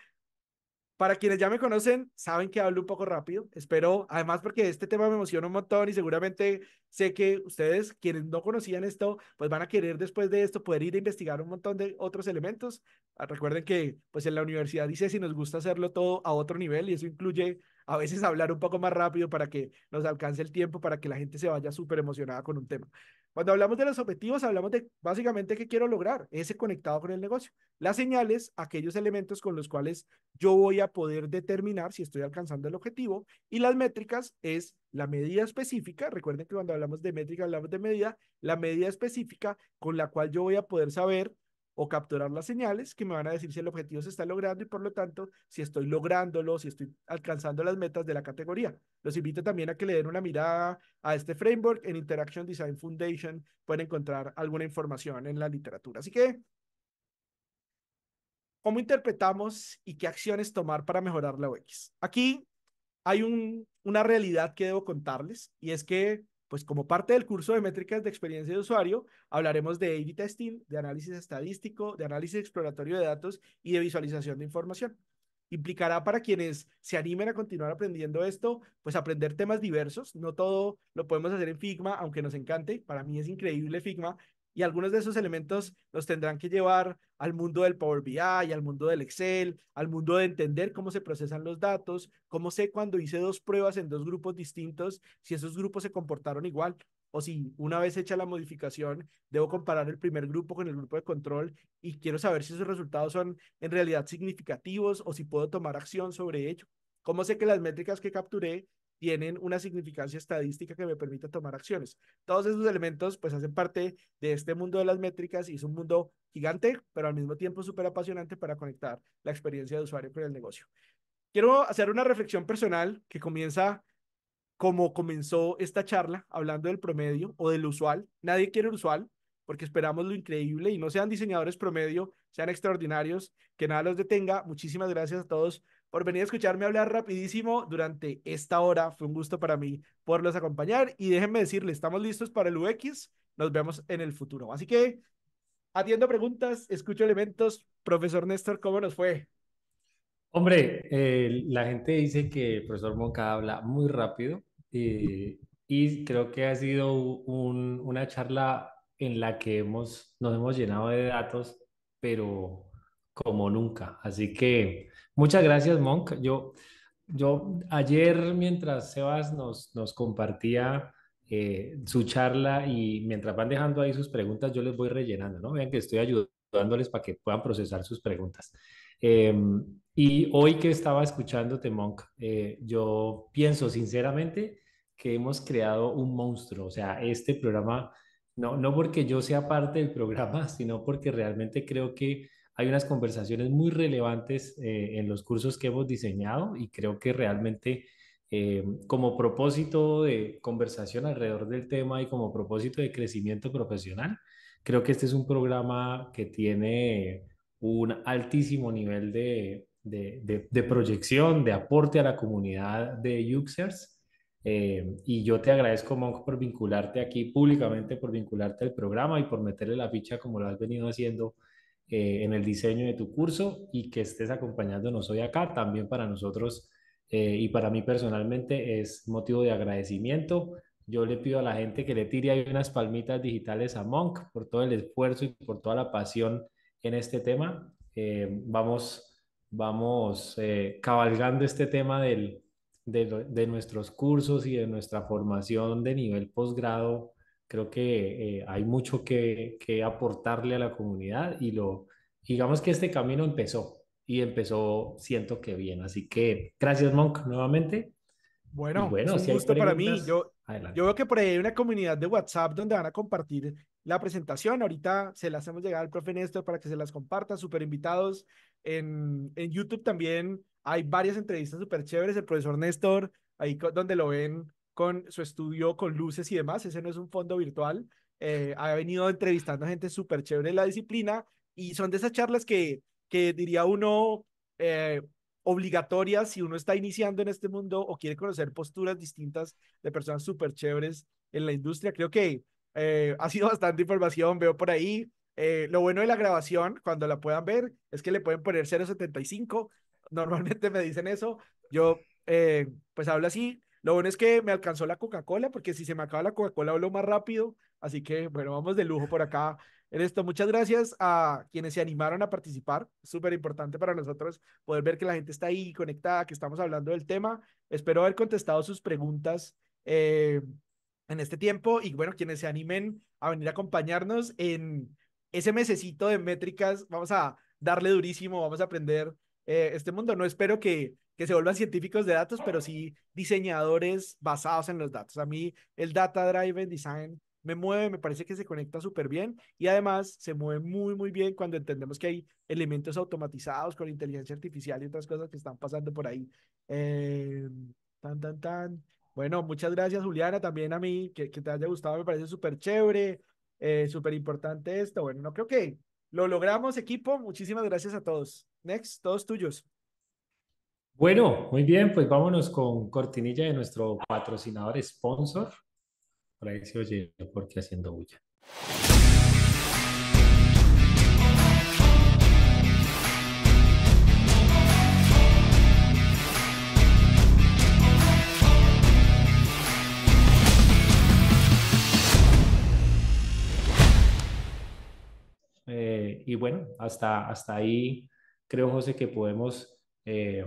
Para quienes ya me conocen, saben que hablo un poco rápido. Espero, además, porque este tema me emociona un montón y seguramente sé que ustedes, quienes no conocían esto, pues van a querer después de esto poder ir a investigar un montón de otros elementos. Ah, recuerden que, pues, en la universidad dice si nos gusta hacerlo todo a otro nivel y eso incluye a veces hablar un poco más rápido para que nos alcance el tiempo, para que la gente se vaya súper emocionada con un tema. Cuando hablamos de los objetivos, hablamos de básicamente qué quiero lograr, ese conectado con el negocio. Las señales, aquellos elementos con los cuales yo voy a poder determinar si estoy alcanzando el objetivo. Y las métricas es la medida específica. Recuerden que cuando hablamos de métrica, hablamos de medida, la medida específica con la cual yo voy a poder saber o capturar las señales que me van a decir si el objetivo se está logrando y por lo tanto si estoy lográndolo, si estoy alcanzando las metas de la categoría. Los invito también a que le den una mirada a este framework. En Interaction Design Foundation pueden encontrar alguna información en la literatura. Así que, ¿cómo interpretamos y qué acciones tomar para mejorar la UX? Aquí hay un, una realidad que debo contarles y es que pues como parte del curso de métricas de experiencia de usuario, hablaremos de A-B testing, de análisis estadístico, de análisis exploratorio de datos y de visualización de información. Implicará para quienes se animen a continuar aprendiendo esto, pues aprender temas diversos. No todo lo podemos hacer en Figma, aunque nos encante. Para mí es increíble Figma y algunos de esos elementos los tendrán que llevar al mundo del Power BI, al mundo del Excel, al mundo de entender cómo se procesan los datos, cómo sé cuando hice dos pruebas en dos grupos distintos, si esos grupos se comportaron igual o si una vez hecha la modificación, debo comparar el primer grupo con el grupo de control y quiero saber si esos resultados son en realidad significativos o si puedo tomar acción sobre ello. ¿Cómo sé que las métricas que capturé tienen una significancia estadística que me permita tomar acciones. Todos esos elementos pues hacen parte de este mundo de las métricas y es un mundo gigante, pero al mismo tiempo súper apasionante para conectar la experiencia de usuario con el negocio. Quiero hacer una reflexión personal que comienza como comenzó esta charla, hablando del promedio o del usual. Nadie quiere el usual porque esperamos lo increíble y no sean diseñadores promedio, sean extraordinarios, que nada los detenga. Muchísimas gracias a todos por venir a escucharme hablar rapidísimo durante esta hora. Fue un gusto para mí poderlos acompañar y déjenme decirles, estamos listos para el UX. Nos vemos en el futuro. Así que atiendo preguntas, escucho elementos. Profesor Néstor, ¿cómo nos fue? Hombre, eh, la gente dice que el profesor Monca habla muy rápido eh, y creo que ha sido un, una charla en la que hemos, nos hemos llenado de datos, pero como nunca. Así que muchas gracias, Monk. Yo, yo ayer, mientras Sebas nos, compartía eh, su charla y mientras van dejando ahí sus preguntas, yo les voy rellenando, ¿no? Vean que estoy ayudándoles para que puedan procesar sus preguntas. Em, y hoy que estaba escuchándote, Monk, eh, yo pienso sinceramente que hemos creado un monstruo. O sea, este programa, no, no porque yo sea parte del programa, sino porque realmente creo que hay unas conversaciones muy relevantes eh, en los cursos que hemos diseñado y creo que realmente eh, como propósito de conversación alrededor del tema y como propósito de crecimiento profesional, creo que este es un programa que tiene un altísimo nivel de, de, proyección, de aporte a la comunidad de UXers. Eh, y yo te agradezco, Monk, por vincularte aquí públicamente, por vincularte al programa y por meterle la ficha como lo has venido haciendo eh, en el diseño de tu curso y que estés acompañándonos hoy acá. También para nosotros eh, y para mí personalmente es motivo de agradecimiento. Yo le pido a la gente que le tire ahí unas palmitas digitales a Monk por todo el esfuerzo y por toda la pasión en este tema. Eh, vamos vamos cabalgando este tema de, de nuestros cursos y de nuestra formación de nivel posgrado Creo que eh, hay mucho que, que, aportarle a la comunidad y lo, digamos que este camino empezó y empezó, siento que bien. Así que gracias, Monk, nuevamente. Bueno, bueno si gusto para mí. Yo, yo veo que por ahí hay una comunidad de WhatsApp donde van a compartir la presentación. Ahorita se las hacemos llegar al profe Néstor para que se las comparta. Súper invitados. En, en YouTube también hay varias entrevistas súper chéveres. El profesor Néstor, ahí donde lo ven, con su estudio, con luces y demás. Ese no es un fondo virtual. Eh, ha venido entrevistando a gente súper chévere en la disciplina y son de esas charlas que, que diría uno eh, obligatorias si uno está iniciando en este mundo o quiere conocer posturas distintas de personas súper chéveres en la industria. Creo que eh, ha sido bastante información, veo por ahí. lo bueno de la grabación, cuando la puedan ver, es que le pueden poner 0.75. Normalmente me dicen eso. Yo, pues hablo así, lo bueno es que me alcanzó la Coca-Cola, porque si se me acaba la Coca-Cola hablo más rápido. Así que, bueno, vamos de lujo por acá en esto. Muchas gracias a quienes se animaron a participar. Súper importante para nosotros poder ver que la gente está ahí conectada, que estamos hablando del tema. Espero haber contestado sus preguntas. Eh, en este tiempo y bueno, quienes se animen a venir a acompañarnos en ese mesecito de métricas, vamos a darle durísimo, vamos a aprender eh, este mundo. No espero que que se vuelvan científicos de datos, pero sí diseñadores basados en los datos. A mí el Data Driven Design me mueve, me parece que se conecta súper bien y además se mueve muy, muy bien cuando entendemos que hay elementos automatizados con inteligencia artificial y otras cosas que están pasando por ahí. Em, tan, tan, tan. Bueno, muchas gracias Juliana, también a mí, que, te haya gustado, me parece súper chévere, eh, súper importante esto. Bueno, no creo que lo logramos equipo, muchísimas gracias a todos. Next, todos tuyos. Bueno, muy bien, pues vámonos con cortinilla de nuestro patrocinador sponsor. Por ahí se oye, porque haciendo bulla. Eh, y bueno, hasta, hasta ahí creo, José, que podemos eh,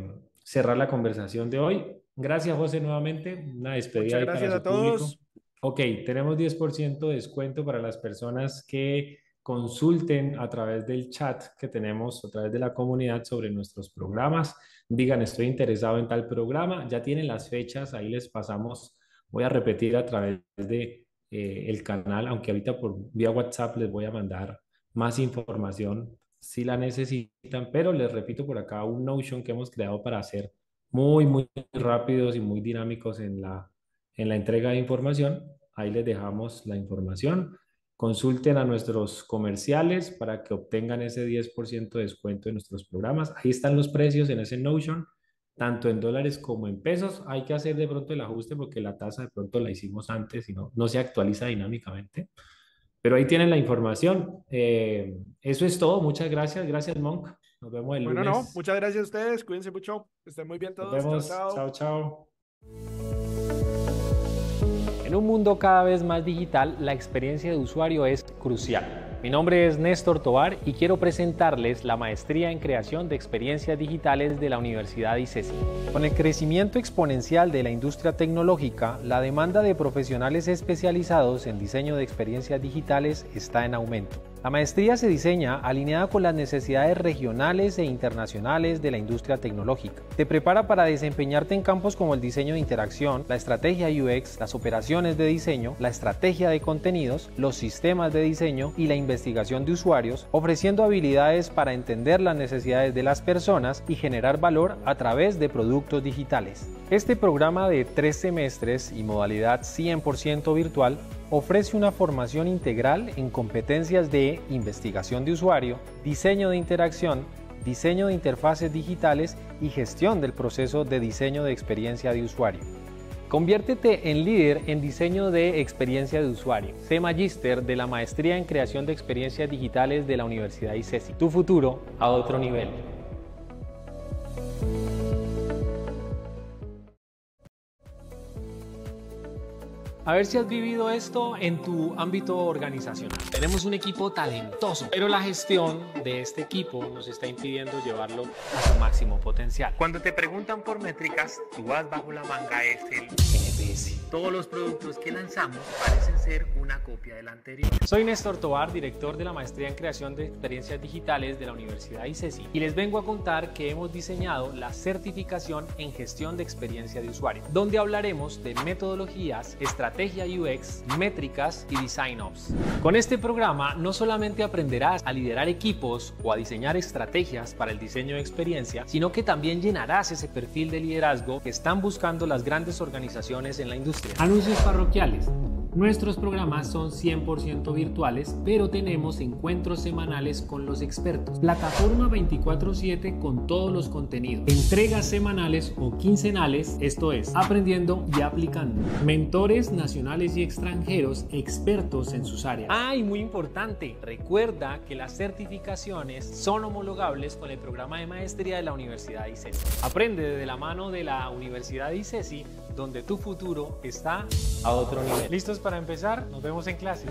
cerrar la conversación de hoy. Gracias, José, nuevamente. Una despedida. Muchas gracias a todos. Ok, tenemos 10% de descuento para las personas que consulten a través del chat que tenemos, a través de la comunidad sobre nuestros programas. Digan, estoy interesado en tal programa. Ya tienen las fechas, ahí les pasamos. Voy a repetir a través de eh, el canal, aunque ahorita por vía WhatsApp les voy a mandar más información si la necesitan, pero les repito por acá un Notion que hemos creado para hacer muy, muy rápidos y muy dinámicos en la, en la entrega de información. Ahí les dejamos la información. Consulten a nuestros comerciales para que obtengan ese 10% de descuento en nuestros programas. Ahí están los precios en ese Notion, tanto en dólares como en pesos. Hay que hacer de pronto el ajuste porque la tasa de pronto la hicimos antes y no, no se actualiza dinámicamente. Pero ahí tienen la información. Eh, eso es todo. Muchas gracias. Gracias, Monk. Nos vemos el lunes. Bueno, no. Muchas gracias a ustedes. Cuídense mucho. Estén muy bien todos. Nos chao. chao. En un mundo cada vez más digital, la experiencia de usuario es crucial. Mi nombre es Néstor Tobar y quiero presentarles la Maestría en Creación de Experiencias Digitales de la Universidad ICESI. E Con el crecimiento exponencial de la industria tecnológica, la demanda de profesionales especializados en diseño de experiencias digitales está en aumento. La maestría se diseña alineada con las necesidades regionales e internacionales de la industria tecnológica. Te prepara para desempeñarte en campos como el diseño de interacción, la estrategia UX, las operaciones de diseño, la estrategia de contenidos, los sistemas de diseño y la investigación de usuarios, ofreciendo habilidades para entender las necesidades de las personas y generar valor a través de productos digitales. Este programa de tres semestres y modalidad 100% virtual ofrece una formación integral en competencias de investigación de usuario, diseño de interacción, diseño de interfaces digitales y gestión del proceso de diseño de experiencia de usuario. Conviértete en líder en diseño de experiencia de usuario. Sé magíster de la Maestría en Creación de Experiencias Digitales de la Universidad ICESI. E tu futuro a otro nivel. A ver si has vivido esto en tu ámbito organizacional. Tenemos un equipo talentoso, pero la gestión de este equipo nos está impidiendo llevarlo a su máximo potencial. Cuando te preguntan por métricas, tú vas bajo la manga Excel. Todos los productos que lanzamos parecen ser una copia del anterior. Soy Néstor Tobar, director de la Maestría en Creación de Experiencias Digitales de la Universidad ICESI y les vengo a contar que hemos diseñado la certificación en gestión de experiencia de usuario, donde hablaremos de metodologías, estrategias estrategia UX, métricas y design ops. Con este programa no solamente aprenderás a liderar equipos o a diseñar estrategias para el diseño de experiencia, sino que también llenarás ese perfil de liderazgo que están buscando las grandes organizaciones en la industria. Anuncios parroquiales. Nuestros programas son 100% virtuales, pero tenemos encuentros semanales con los expertos. Plataforma 24/7 con todos los contenidos. Entregas semanales o quincenales, esto es, aprendiendo y aplicando. Mentores nacionales nacionales y extranjeros expertos en sus áreas. Ah, y muy importante, recuerda que las certificaciones son homologables con el programa de maestría de la Universidad ICESI. Aprende desde la mano de la Universidad ICESI, donde tu futuro está a otro nivel. ¿Listos para empezar? Nos vemos en clase.